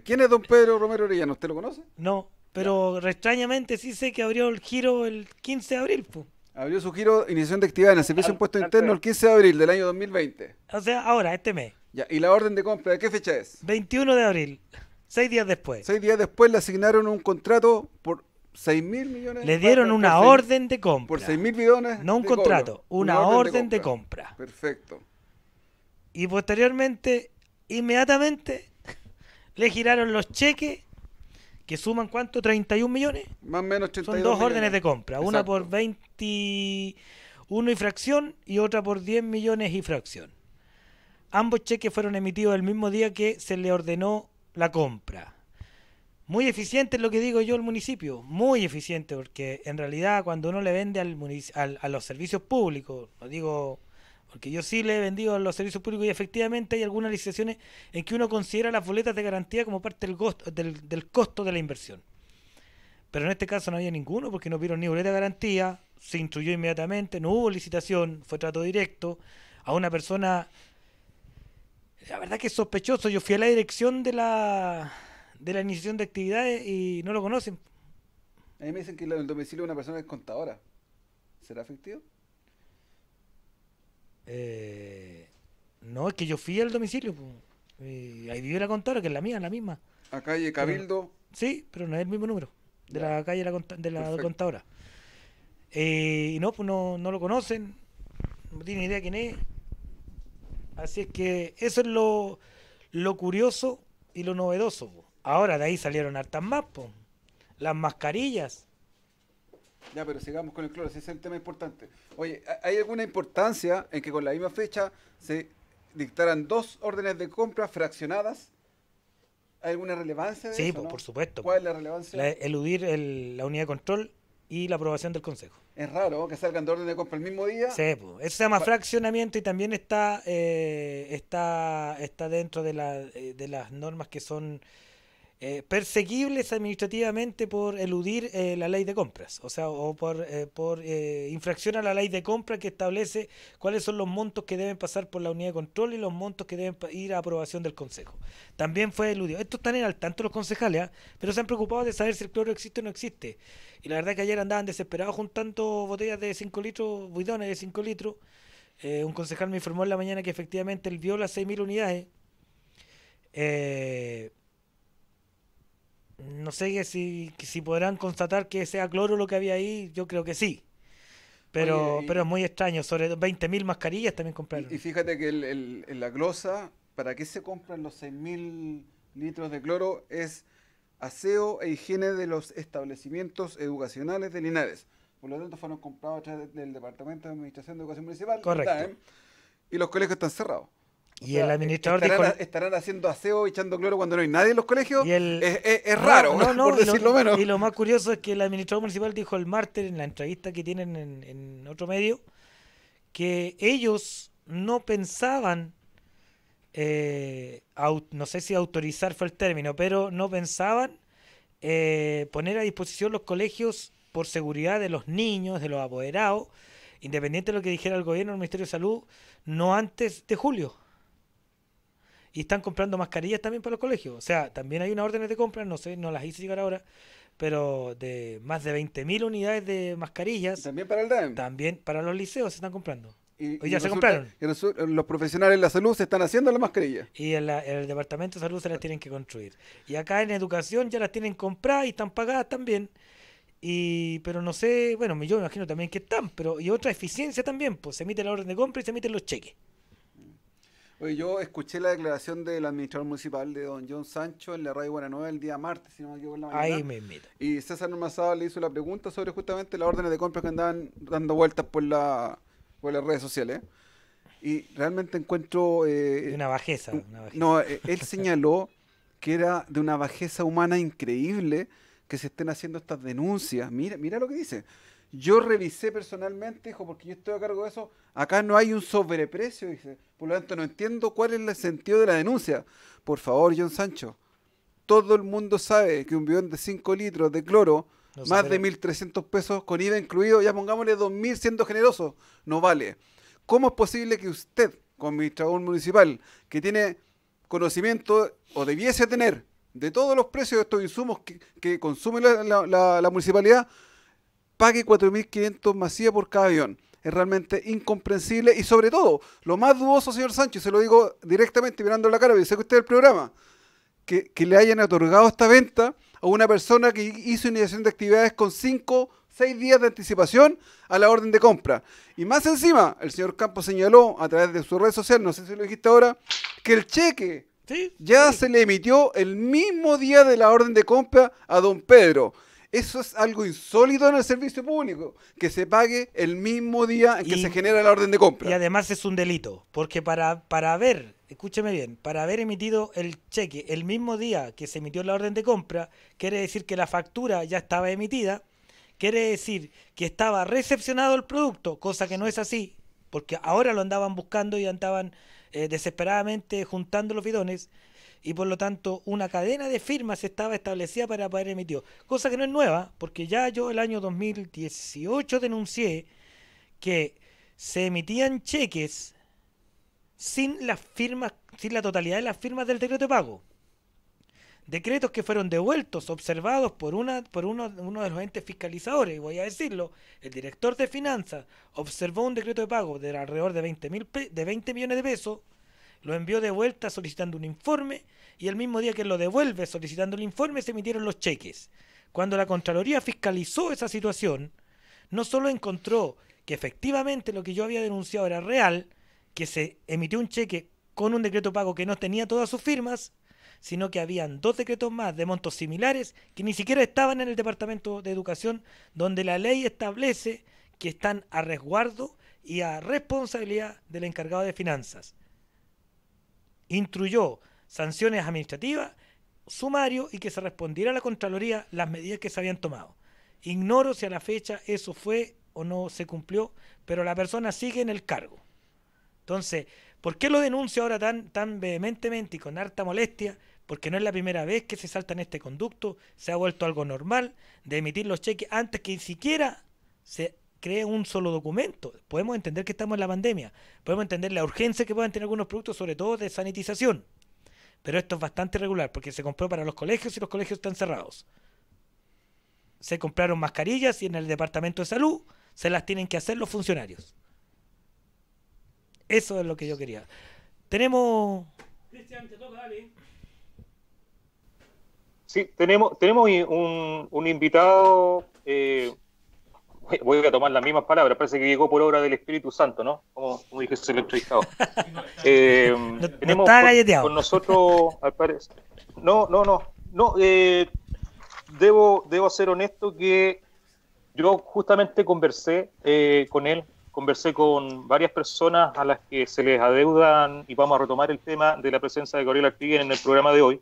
B: ¿Quién
C: es don Pedro Romero Orellana? ¿Usted lo
B: conoce? No, pero extrañamente sí sé que abrió el giro el 15 de abril. Abrió
C: su giro iniciación de actividad en el Servicio de Interno interno el 15 de abril del año 2020. O sea, ahora, este mes. ¿y la orden de compra de qué fecha es? 21 de abril, seis días después. Seis días después le asignaron un contrato por 6 mil millones. Le dieron una orden de compra. Por 6 mil millones. No un contrato, una, orden, de, compra. Perfecto. Y
B: posteriormente, inmediatamente, le giraron los cheques que suman cuánto, 31 millones. Más o menos 32 Son dos órdenes de compra, una por 21 y fracción y otra por 10 millones y fracción. Ambos cheques fueron emitidos el mismo día que se le ordenó la compra. Muy eficiente es lo que digo yo el municipio, muy eficiente, porque en realidad cuando uno le vende al, a los servicios públicos, lo digo porque yo sí le he vendido a los servicios públicos y efectivamente hay algunas licitaciones en que uno considera las boletas de garantía como parte del, costo, del, costo de la inversión. Pero en este caso no había ninguno porque no vieron ni boleta de garantía, se instruyó inmediatamente, no hubo licitación, fue trato directo a una persona la verdad que es sospechoso. Yo fui a la dirección de la, de la iniciación de actividades
C: y no lo conocen. A mí me dicen que el domicilio de una persona es contadora. ¿Será efectivo?
B: Eh, no, es que yo fui al domicilio. Eh, ahí vive la contadora, que es la mía, la misma.
C: A calle Cabildo.
B: sí, pero no es el mismo número. De la calle de la contadora. Eh, y no, pues no, no lo conocen. No tienen idea quién es. Así es que eso es lo, curioso y lo novedoso. Ahora de ahí salieron hartas más,
C: las mascarillas. Ya, pero sigamos con el cloro, ese es el tema importante. Oye, ¿hay alguna importancia en que con la misma fecha se dictaran dos órdenes de compra fraccionadas? ¿Hay alguna relevancia de sí, por, supuesto. ¿Cuál es la relevancia?
B: eludir la unidad de control y la aprobación del Consejo.
C: Es raro que salgan de orden de compra el mismo día. Sí,
B: eso se llama fraccionamiento y también está, eh, está, está dentro de, la, eh, de las normas que son eh, perseguibles administrativamente por eludir eh, la ley de compras, o sea, o por, eh, infracción a la ley de compras que establece cuáles son los montos que deben pasar por la unidad de control y los montos que deben ir a aprobación del Consejo. También fue eludido. estos están en al tanto los concejales, ¿ah? pero se han preocupado de saber si el cloro existe o no existe. Y la verdad es que ayer andaban desesperados juntando botellas de 5 litros, buidones de 5 litros. un concejal me informó en la mañana que efectivamente él vio las 6.000 unidades. Eh, no sé si, si podrán constatar que sea cloro lo que había ahí, yo creo que sí.
C: Pero, pero es
B: muy extraño, sobre 20.000 mascarillas también compraron.
C: Y, fíjate que el, la glosa, ¿para qué se compran los 6.000 litros de cloro? Es aseo e higiene de los establecimientos educacionales de Linares. Por lo tanto, fueron comprados a del Departamento de Administración de Educación Municipal. Correcto. y los colegios están cerrados el e-, administrador estarán, haciendo aseo, echando cloro cuando no hay nadie en los colegios. es, raro, no, [laughs] por decirlo lo, menos. Y
B: lo más curioso es que el administrador municipal dijo el martes en la entrevista que tienen en, otro medio que ellos no pensaban, eh, no sé si autorizar fue el término, pero no pensaban eh, poner a disposición los colegios por seguridad de los niños, de los apoderados, independiente de lo que dijera el gobierno, el Ministerio de Salud, no antes de julio y están comprando mascarillas también para los colegios. O sea, también hay unas órdenes de compra, no sé, no las hice llegar ahora, pero de más de 20.000 unidades de mascarillas. También para el DAEM. También para los liceos se están comprando.
C: Y, ya se compraron. los profesionales de la salud se están haciendo las mascarillas.
B: Y en, el departamento de salud se las tienen que construir. Y acá en educación ya las tienen compradas y están pagadas también. Y, pero no sé, bueno, yo me imagino también que están, pero y otra
C: eficiencia también, pues se emite la orden de compra y se emiten los cheques. Oye, yo escuché la declaración del administrador municipal de don John Sancho en la radio Buenanova el día martes, si no me equivoco, la mañana. Ahí me mira. Y César normazado le hizo la pregunta sobre justamente las órdenes de compra que andaban dando vueltas por, la, por las redes sociales. Y realmente encuentro... de eh, una bajeza, una bajeza. No, eh, él señaló que era de una bajeza humana increíble que se estén haciendo estas denuncias. Mira, mira lo que dice. Yo revisé personalmente, hijo porque yo estoy a cargo de eso, acá no hay un sobreprecio, dice. Por lo tanto, no entiendo cuál es el sentido de la denuncia. Por favor, John Sancho, todo el mundo sabe que un bidón de 5 litros de cloro, más de 1.300 pesos con IVA incluido, ya pongámosle 2.000 siendo generoso, no vale. ¿Cómo es posible que usted, como administrador municipal, que tiene conocimiento o debiese tener de todos los precios de estos insumos que, consume la, municipalidad, pague 4.500 masías por cada avión. Es realmente incomprensible y sobre todo, lo más dudoso, señor Sánchez, se lo digo directamente mirando la cara, porque sé que usted es el programa, que, que, le hayan otorgado esta venta a una persona que hizo iniciación de actividades con 5, 6 días de anticipación a la orden de compra. Y más encima, el señor Campos señaló a través de su red social, no sé si lo dijiste ahora, que el cheque ya se le emitió el mismo día de la orden de compra a don Pedro. Eso es algo insólito en el servicio público, que se pague el mismo día en que se genera la orden de compra. Y además es un delito, porque para, para haber, escúcheme
B: bien, para haber emitido el cheque el mismo día que se emitió la orden de compra, quiere decir que la factura ya estaba emitida, quiere decir que estaba recepcionado el producto, cosa que no es así, porque ahora lo andaban buscando y andaban eh, desesperadamente juntando los bidones y por lo tanto una cadena de firmas estaba establecida para poder emitir Cosa que no es nueva, porque ya yo el año 2018 denuncié que se emitían cheques sin las firmas, sin la totalidad de las firmas del decreto de pago. Decretos que fueron devueltos, observados por, una, por uno, de los entes fiscalizadores, voy a decirlo, el director de finanzas observó un decreto de pago de alrededor de 20, de 20 millones de pesos, lo envió de vuelta solicitando un informe, y el mismo día que lo devuelve solicitando el informe se emitieron los cheques. Cuando la Contraloría fiscalizó esa situación, no solo encontró que efectivamente lo que yo había denunciado era real, que se emitió un cheque con un decreto de pago que no tenía todas sus firmas, sino que habían dos decretos más de montos similares que ni siquiera estaban en el Departamento de Educación, donde la ley establece que están a resguardo y a responsabilidad del encargado de finanzas. Instruyó sanciones administrativas, sumario y que se respondiera a la Contraloría las medidas que se habían tomado. Ignoro si a la fecha eso fue o no se cumplió, pero la persona sigue en el cargo. Entonces, ¿por qué lo denuncia ahora tan, tan vehementemente y con harta molestia? porque no es la primera vez que se salta en este conducto, se ha vuelto algo normal de emitir los cheques antes que ni siquiera se cree un solo documento. Podemos entender que estamos en la pandemia, podemos entender la urgencia que puedan tener algunos productos, sobre todo de sanitización. Pero esto es bastante regular, porque se compró para los colegios y los colegios están cerrados. Se compraron mascarillas y en el departamento de salud se las tienen que hacer los funcionarios. Eso es lo que yo quería. Tenemos. Cristian, te toca, dale.
A: Sí, tenemos, tenemos un, invitado, eh, voy a tomar las mismas palabras, parece que llegó por obra del Espíritu Santo, ¿no? Como, dije, se lo Con, nosotros, al parecer. No, no, no. no eh, debo, debo ser honesto que yo justamente conversé eh, con él conversé con varias personas a las que se les adeudan, y vamos a retomar el tema de la presencia de Gabriel Artiguen en el programa de hoy,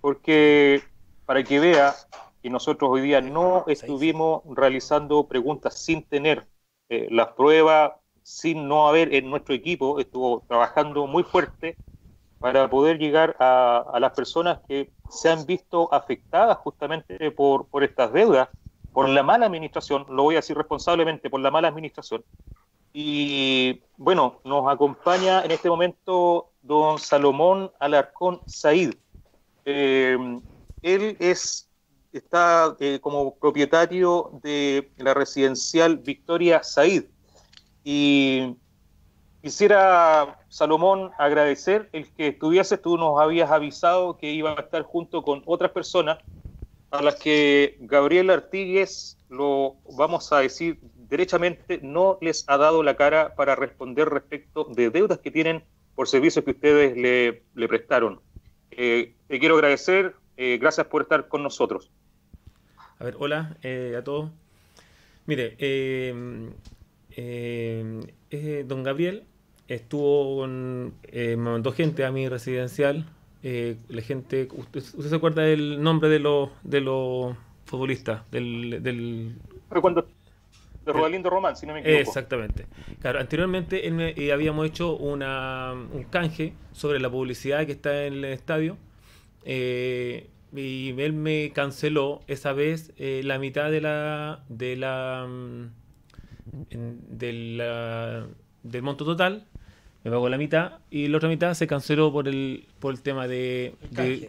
A: porque para que vea que nosotros hoy día no estuvimos realizando preguntas sin tener eh, las pruebas, sin no haber en nuestro equipo, estuvo trabajando muy fuerte para poder llegar a, las personas que se han visto afectadas justamente por, estas deudas, por la mala administración, lo voy a decir responsablemente, por la mala administración. Y bueno, nos acompaña en este momento don Salomón Alarcón Said. Em, él es, está eh, como propietario de la residencial Victoria Said. Y Quisiera, Salomón, agradecer el que estuviese, Tú nos habías avisado que iba a estar junto con otras personas a las que Gabriel Artigues, lo vamos a decir derechamente, no les ha dado la cara para responder respecto de deudas que tienen por servicios que ustedes le prestaron. Eh, te quiero agradecer, eh, gracias por estar con nosotros.
E: A ver, hola eh, a todos. Mire, eh, don Gabriel estuvo con, me mandó gente a mi residencial. la gente, usted, se acuerda del nombre de los de los futbolistas? Del, del...
A: De eh, Rodalindo Román, si no me equivoco.
E: Exactamente. Claro, anteriormente él eh, habíamos hecho un canje sobre la publicidad que está en el estadio. Eh, y él me canceló esa vez la mitad de la mm, de la, del monto total me pagó la mitad y la otra mitad se canceló por el por el tema de,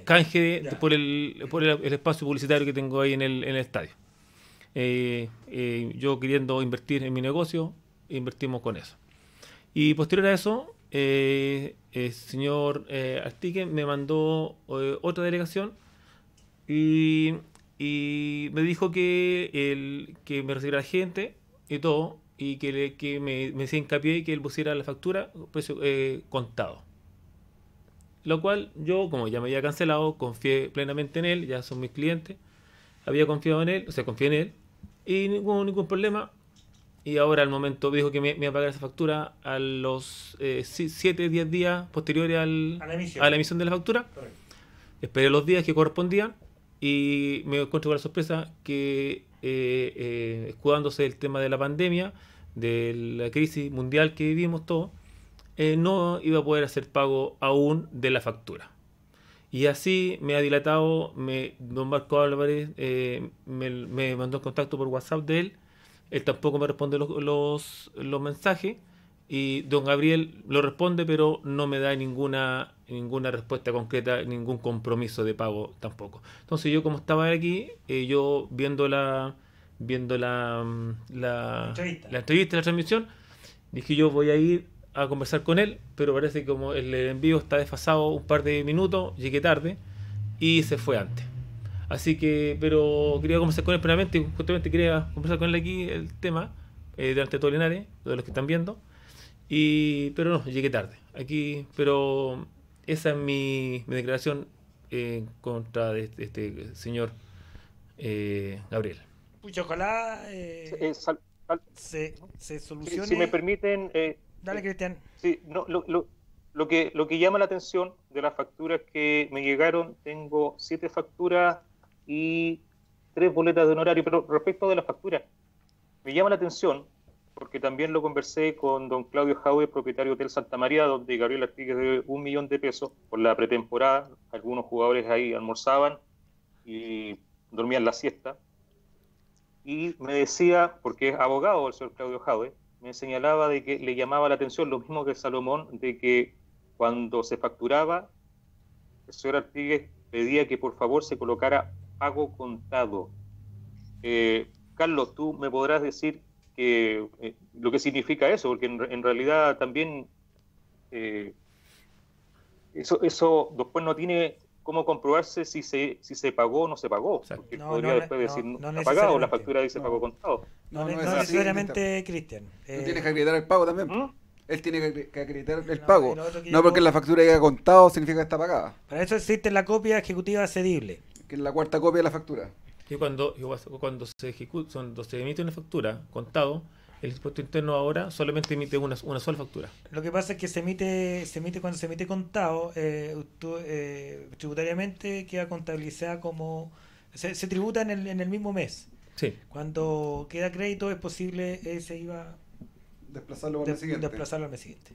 E: canje, por el espacio publicitario que tengo ahí en el estadio eh, eh, yo queriendo invertir en mi negocio, invertimos con eso. Y posterior a eso, eh, el señor Artique me mandó otra delegación y, me dijo que, me recibiera gente y todo, y que, que me, me hincapié y que él pusiera la factura contado. Lo cual yo, como ya me había cancelado, confié plenamente en él, ya son mis clientes había confiado en él, o sea, confié en él, y ningún, ningún problema. Y ahora al momento dijo que me, iba a pagar esa factura a los 7, eh, 10 días posteriores a, la emisión de la factura. Esperé los días que correspondían y me encontré con la sorpresa que eh, eh, escudándose el tema de la pandemia, de la crisis mundial que vivimos todos, no iba a poder hacer pago aún de la factura. Y así me ha dilatado, me, don Marco Álvarez eh, me, mandó un contacto por WhatsApp de él, él tampoco me responde los, los, mensajes y don Gabriel lo responde pero no me da ninguna, ninguna respuesta concreta, ningún compromiso de pago tampoco. Entonces yo como estaba aquí, eh, yo viendo la viendo mm, la, la, entrevista, la, entrevista, la transmisión, dije yo voy a ir a conversar con él, pero parece que como el envío está desfasado un par de minutos, llegué tarde y se fue antes. Así que, pero quería conversar con él previamente, justamente quería conversar con él aquí el tema, eh, durante todo Linares, de los que están viendo, y, pero no, llegué tarde. Aquí, pero esa es mi, declaración eh, en contra de este, este señor eh, Gabriel.
A: ojalá eh, se, se, solucione. Si, si me permiten, Dale, eh, Cristian. Sí, no, lo, que, lo que llama la atención de las facturas que me llegaron, tengo siete facturas y tres boletas de honorario, pero respecto de las facturas, me llama la atención porque también lo conversé con don Claudio Jaue, propietario del Santa María, donde Gabriel Artigues de un millón de pesos por la pretemporada. Algunos jugadores ahí almorzaban y dormían la siesta. Y me decía, porque es abogado el señor Claudio Jaue, me señalaba de que le llamaba la atención lo mismo que Salomón, de que cuando se facturaba, el señor Artigues pedía que por favor se colocara pago contado. Eh, Carlos, tú me podrás decir que, eh, lo que significa eso, porque en, realidad también eh, eso, eso después no tiene cómo comprobarse si se, si se pagó o no se pagó. Porque podría después
C: decir no, ha pagado, la factura dice pago contado. No, necesariamente, Cristian. Tú tienes eh, que acreditar el pago también. ¿Mm? Él tiene que, acreditar el pago. no porque la factura haya contado significa que está pagada. Para eso existe la copia ejecutiva cedible. Que es la cuarta copia de la factura.
E: Y cuando, cuando, se ejecuta, cuando se emite una factura contado, el impuesto interno ahora solamente emite una, sola factura.
B: Lo que pasa es que se emite, se emite cuando se emite contado, eh, eh, tributariamente queda contabilizada como... Se, tributa en el, en el, mismo mes. Sí. Cuando queda crédito es posible ese eh, iba... Desplazarlo al, mes, siguiente. Desplazarlo al mes siguiente.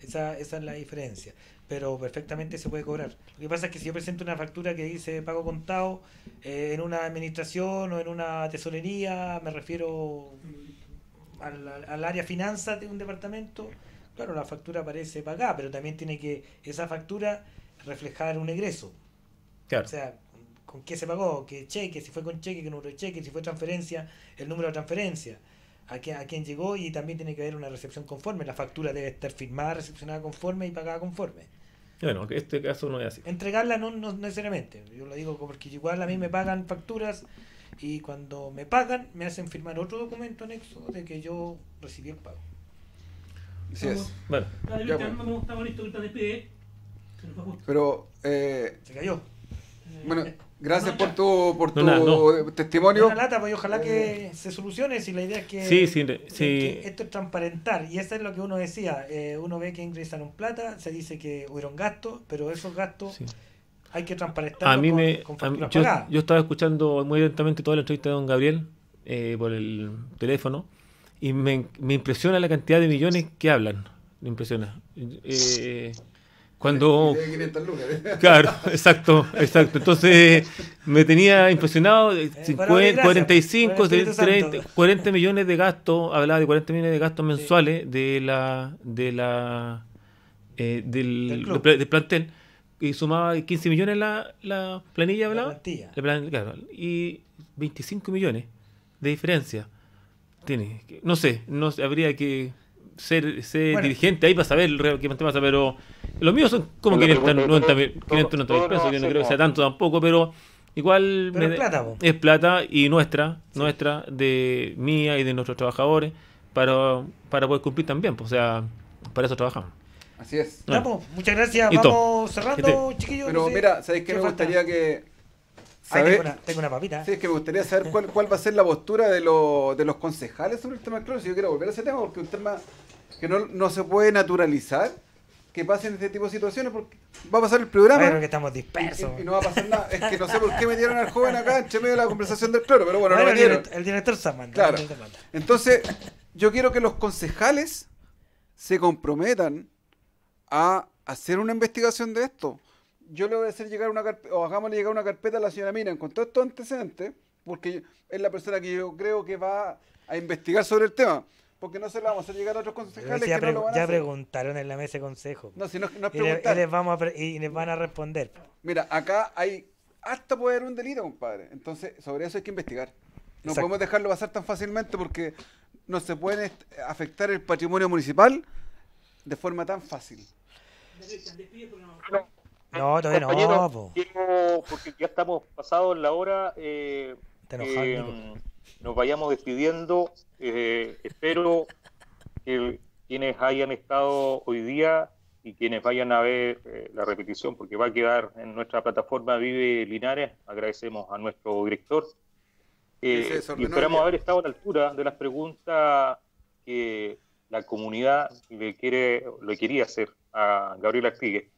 B: Esa, esa es la diferencia. Pero perfectamente se puede cobrar. Lo que pasa es que si yo presento una factura que dice pago contado en una administración o en una tesorería, me refiero al, al área finanzas de un departamento, claro, la factura aparece pagada, pero también tiene que esa factura reflejar un egreso. Claro. O sea, con qué se pagó, qué cheque, si fue con cheque, qué número de cheque, si fue transferencia, el número de transferencia, a, qué, a quién llegó y también tiene que haber una recepción conforme. La factura debe estar firmada, recepcionada conforme y pagada conforme.
E: Bueno, este caso no es así.
B: Entregarla no, no necesariamente. Yo lo digo porque igual a mí me pagan facturas y cuando me pagan me hacen firmar otro documento anexo de que yo recibí el pago. Así es. Bueno.
C: Pero eh, se cayó. Eh, bueno, eh, gracias por tu por tu no, testimonio. Pues, ojalá que
B: eh. se solucione si la idea es que, sí, sí, sí. esto es transparentar y eso es lo que uno decía. uno ve que ingresaron plata, se dice que hubieron gastos, pero esos gastos hay que transparentar. A mí me. yo,
E: estaba escuchando muy lentamente toda la entrevista de don Gabriel eh, por el teléfono y me, impresiona la cantidad de millones que hablan. Me impresiona. Eh, cuando. ¿eh? [laughs] Claro, exacto, exacto. Entonces me tenía impresionado. 45, 40 millones de gastos, hablaba de 40 millones de gastos mensuales de la. de la. del plantel y sumaba 15 millones la, la planilla, la plantilla. La plan, claro, y 25 millones de diferencia. Tiene, no sé, no habría que ser, ser bueno. dirigente ahí para saber qué pasa, pero los míos son como 590 mil pesos, que no creo que sea tanto tampoco, pero igual pero es, plata, es plata y nuestra, sí. nuestra, de mía y de nuestros trabajadores, para, para poder cumplir también, pues, o sea, para eso trabajamos. Así es. Vamos, muchas gracias. Vamos cerrando,
C: chiquillos. Pero mira, ¿sabéis que me gustaría que. tengo, una, papita. Sí, es que me gustaría saber cuál, cuál va a ser la postura de, los concejales sobre el tema del cloro. Si yo quiero volver a ese tema, porque es un tema que no, se puede naturalizar que pasen este tipo de situaciones porque va a pasar el programa Claro que estamos dispersos y, no va a pasar nada es que no sé por qué me dieron al joven acá en medio de la conversación del cloro pero bueno, no me dieron. el director Samantha claro entonces yo quiero que los concejales se comprometan a hacer una investigación de esto. Yo le voy a hacer llegar una carpeta, o hagámosle llegar una carpeta a la señora Mina con todos estos antecedentes, porque es la persona que yo creo que va a investigar sobre el tema. Porque no se la vamos a hacer llegar a otros concejales. Ya,
B: preguntaron en la mesa de consejo. No, si no, es y, les, vamos a
C: y les van a responder. Mira, acá hay hasta puede haber un delito, compadre. Entonces, sobre eso hay que investigar. No podemos dejarlo pasar tan fácilmente porque no se puede afectar el patrimonio municipal de forma tan fácil. No, todavía no.
A: porque ya estamos pasados la hora. Eh, eh nos vayamos despidiendo. Eh, espero que quienes hayan estado hoy día y quienes vayan a ver eh, la repetición, porque va a quedar en nuestra plataforma Vive Linares. Agradecemos a nuestro director. y esperamos haber estado a la altura de las preguntas que la comunidad le, quiere, le quería hacer a Gabriel Artigue.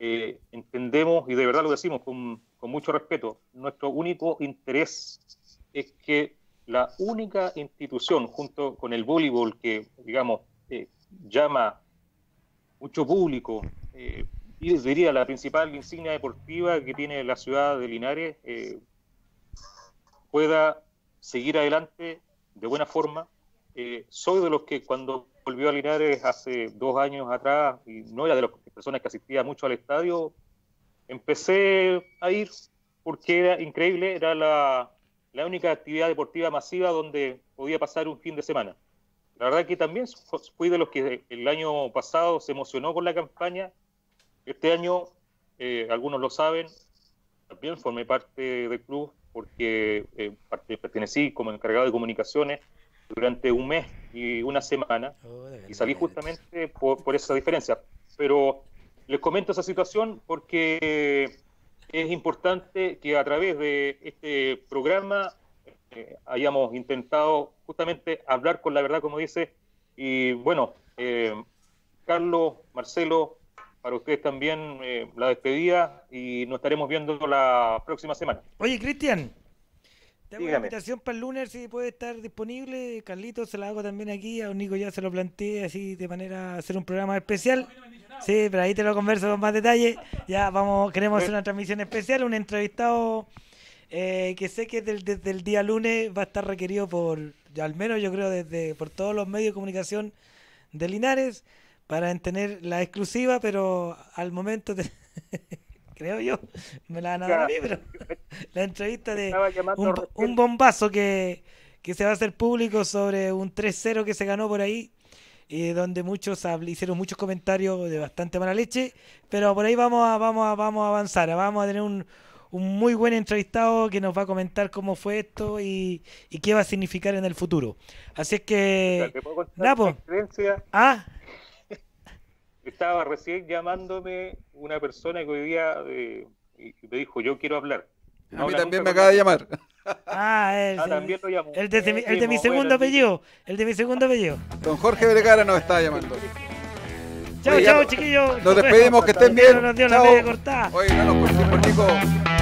A: Eh, entendemos, y de verdad lo decimos con, mucho respeto, nuestro único interés es que la única institución junto con el voleibol que, digamos, eh, llama mucho público, eh, y diría la principal insignia deportiva que tiene la ciudad de Linares, pueda seguir adelante de buena forma, eh, soy de los que cuando volvió a Linares hace dos años atrás, y no era de las personas que asistía mucho al estadio, empecé a ir porque era increíble, era la, única actividad deportiva masiva donde podía pasar un fin de semana. La verdad que también fui de los que el año pasado se emocionó con la campaña. Este año, eh, algunos lo saben, también formé parte del club porque eh, pertenecí como encargado de comunicaciones durante un mes y una semana oh, y salí justamente por, esa diferencia. Pero les comento esa situación porque es importante que a través de este programa eh, hayamos intentado justamente hablar con la verdad, como dice. Y bueno, eh, Carlos, Marcelo, para ustedes también eh, la despedida y nos estaremos viendo la próxima semana. Oye, Cristian, tengo una invitación
B: para el lunes si puede estar disponible. carlito se la hago también aquí. A Nico ya se lo planteé así de manera hacer un programa especial. Sí, pero ahí te lo converso con más detalle. Ya vamos, queremos hacer una transmisión especial, un entrevistado eh, que sé que desde, el día lunes va a estar requerido por, al menos yo creo, desde por todos los medios de comunicación de Linares para tener la exclusiva, pero al momento... De... [laughs] creo yo. [laughs] Me la mí, pero [laughs] la entrevista de un, bombazo que, se va a hacer público sobre un 3-0 que se ganó por ahí, eh, donde muchos hicieron muchos comentarios de bastante mala leche, pero por ahí vamos a, vamos a, vamos a avanzar, vamos a tener un, un muy buen entrevistado que nos va a comentar cómo fue esto y, qué va a significar en el futuro. Así es que... la puedo
C: Ah,
A: estaba recién llamándome una persona que hoy día eh, y me dijo, yo quiero hablar. a mí también me acaba de
C: llamar.
B: Ah, él, ah también
A: lo llamó. El de, mi segundo apellido.
B: El de mi segundo apellido. Don
C: Jorge Vergara nos está llamando.
B: Chao, chao, chiquillos. Nos despedimos, que estén bien. Nos dio
F: la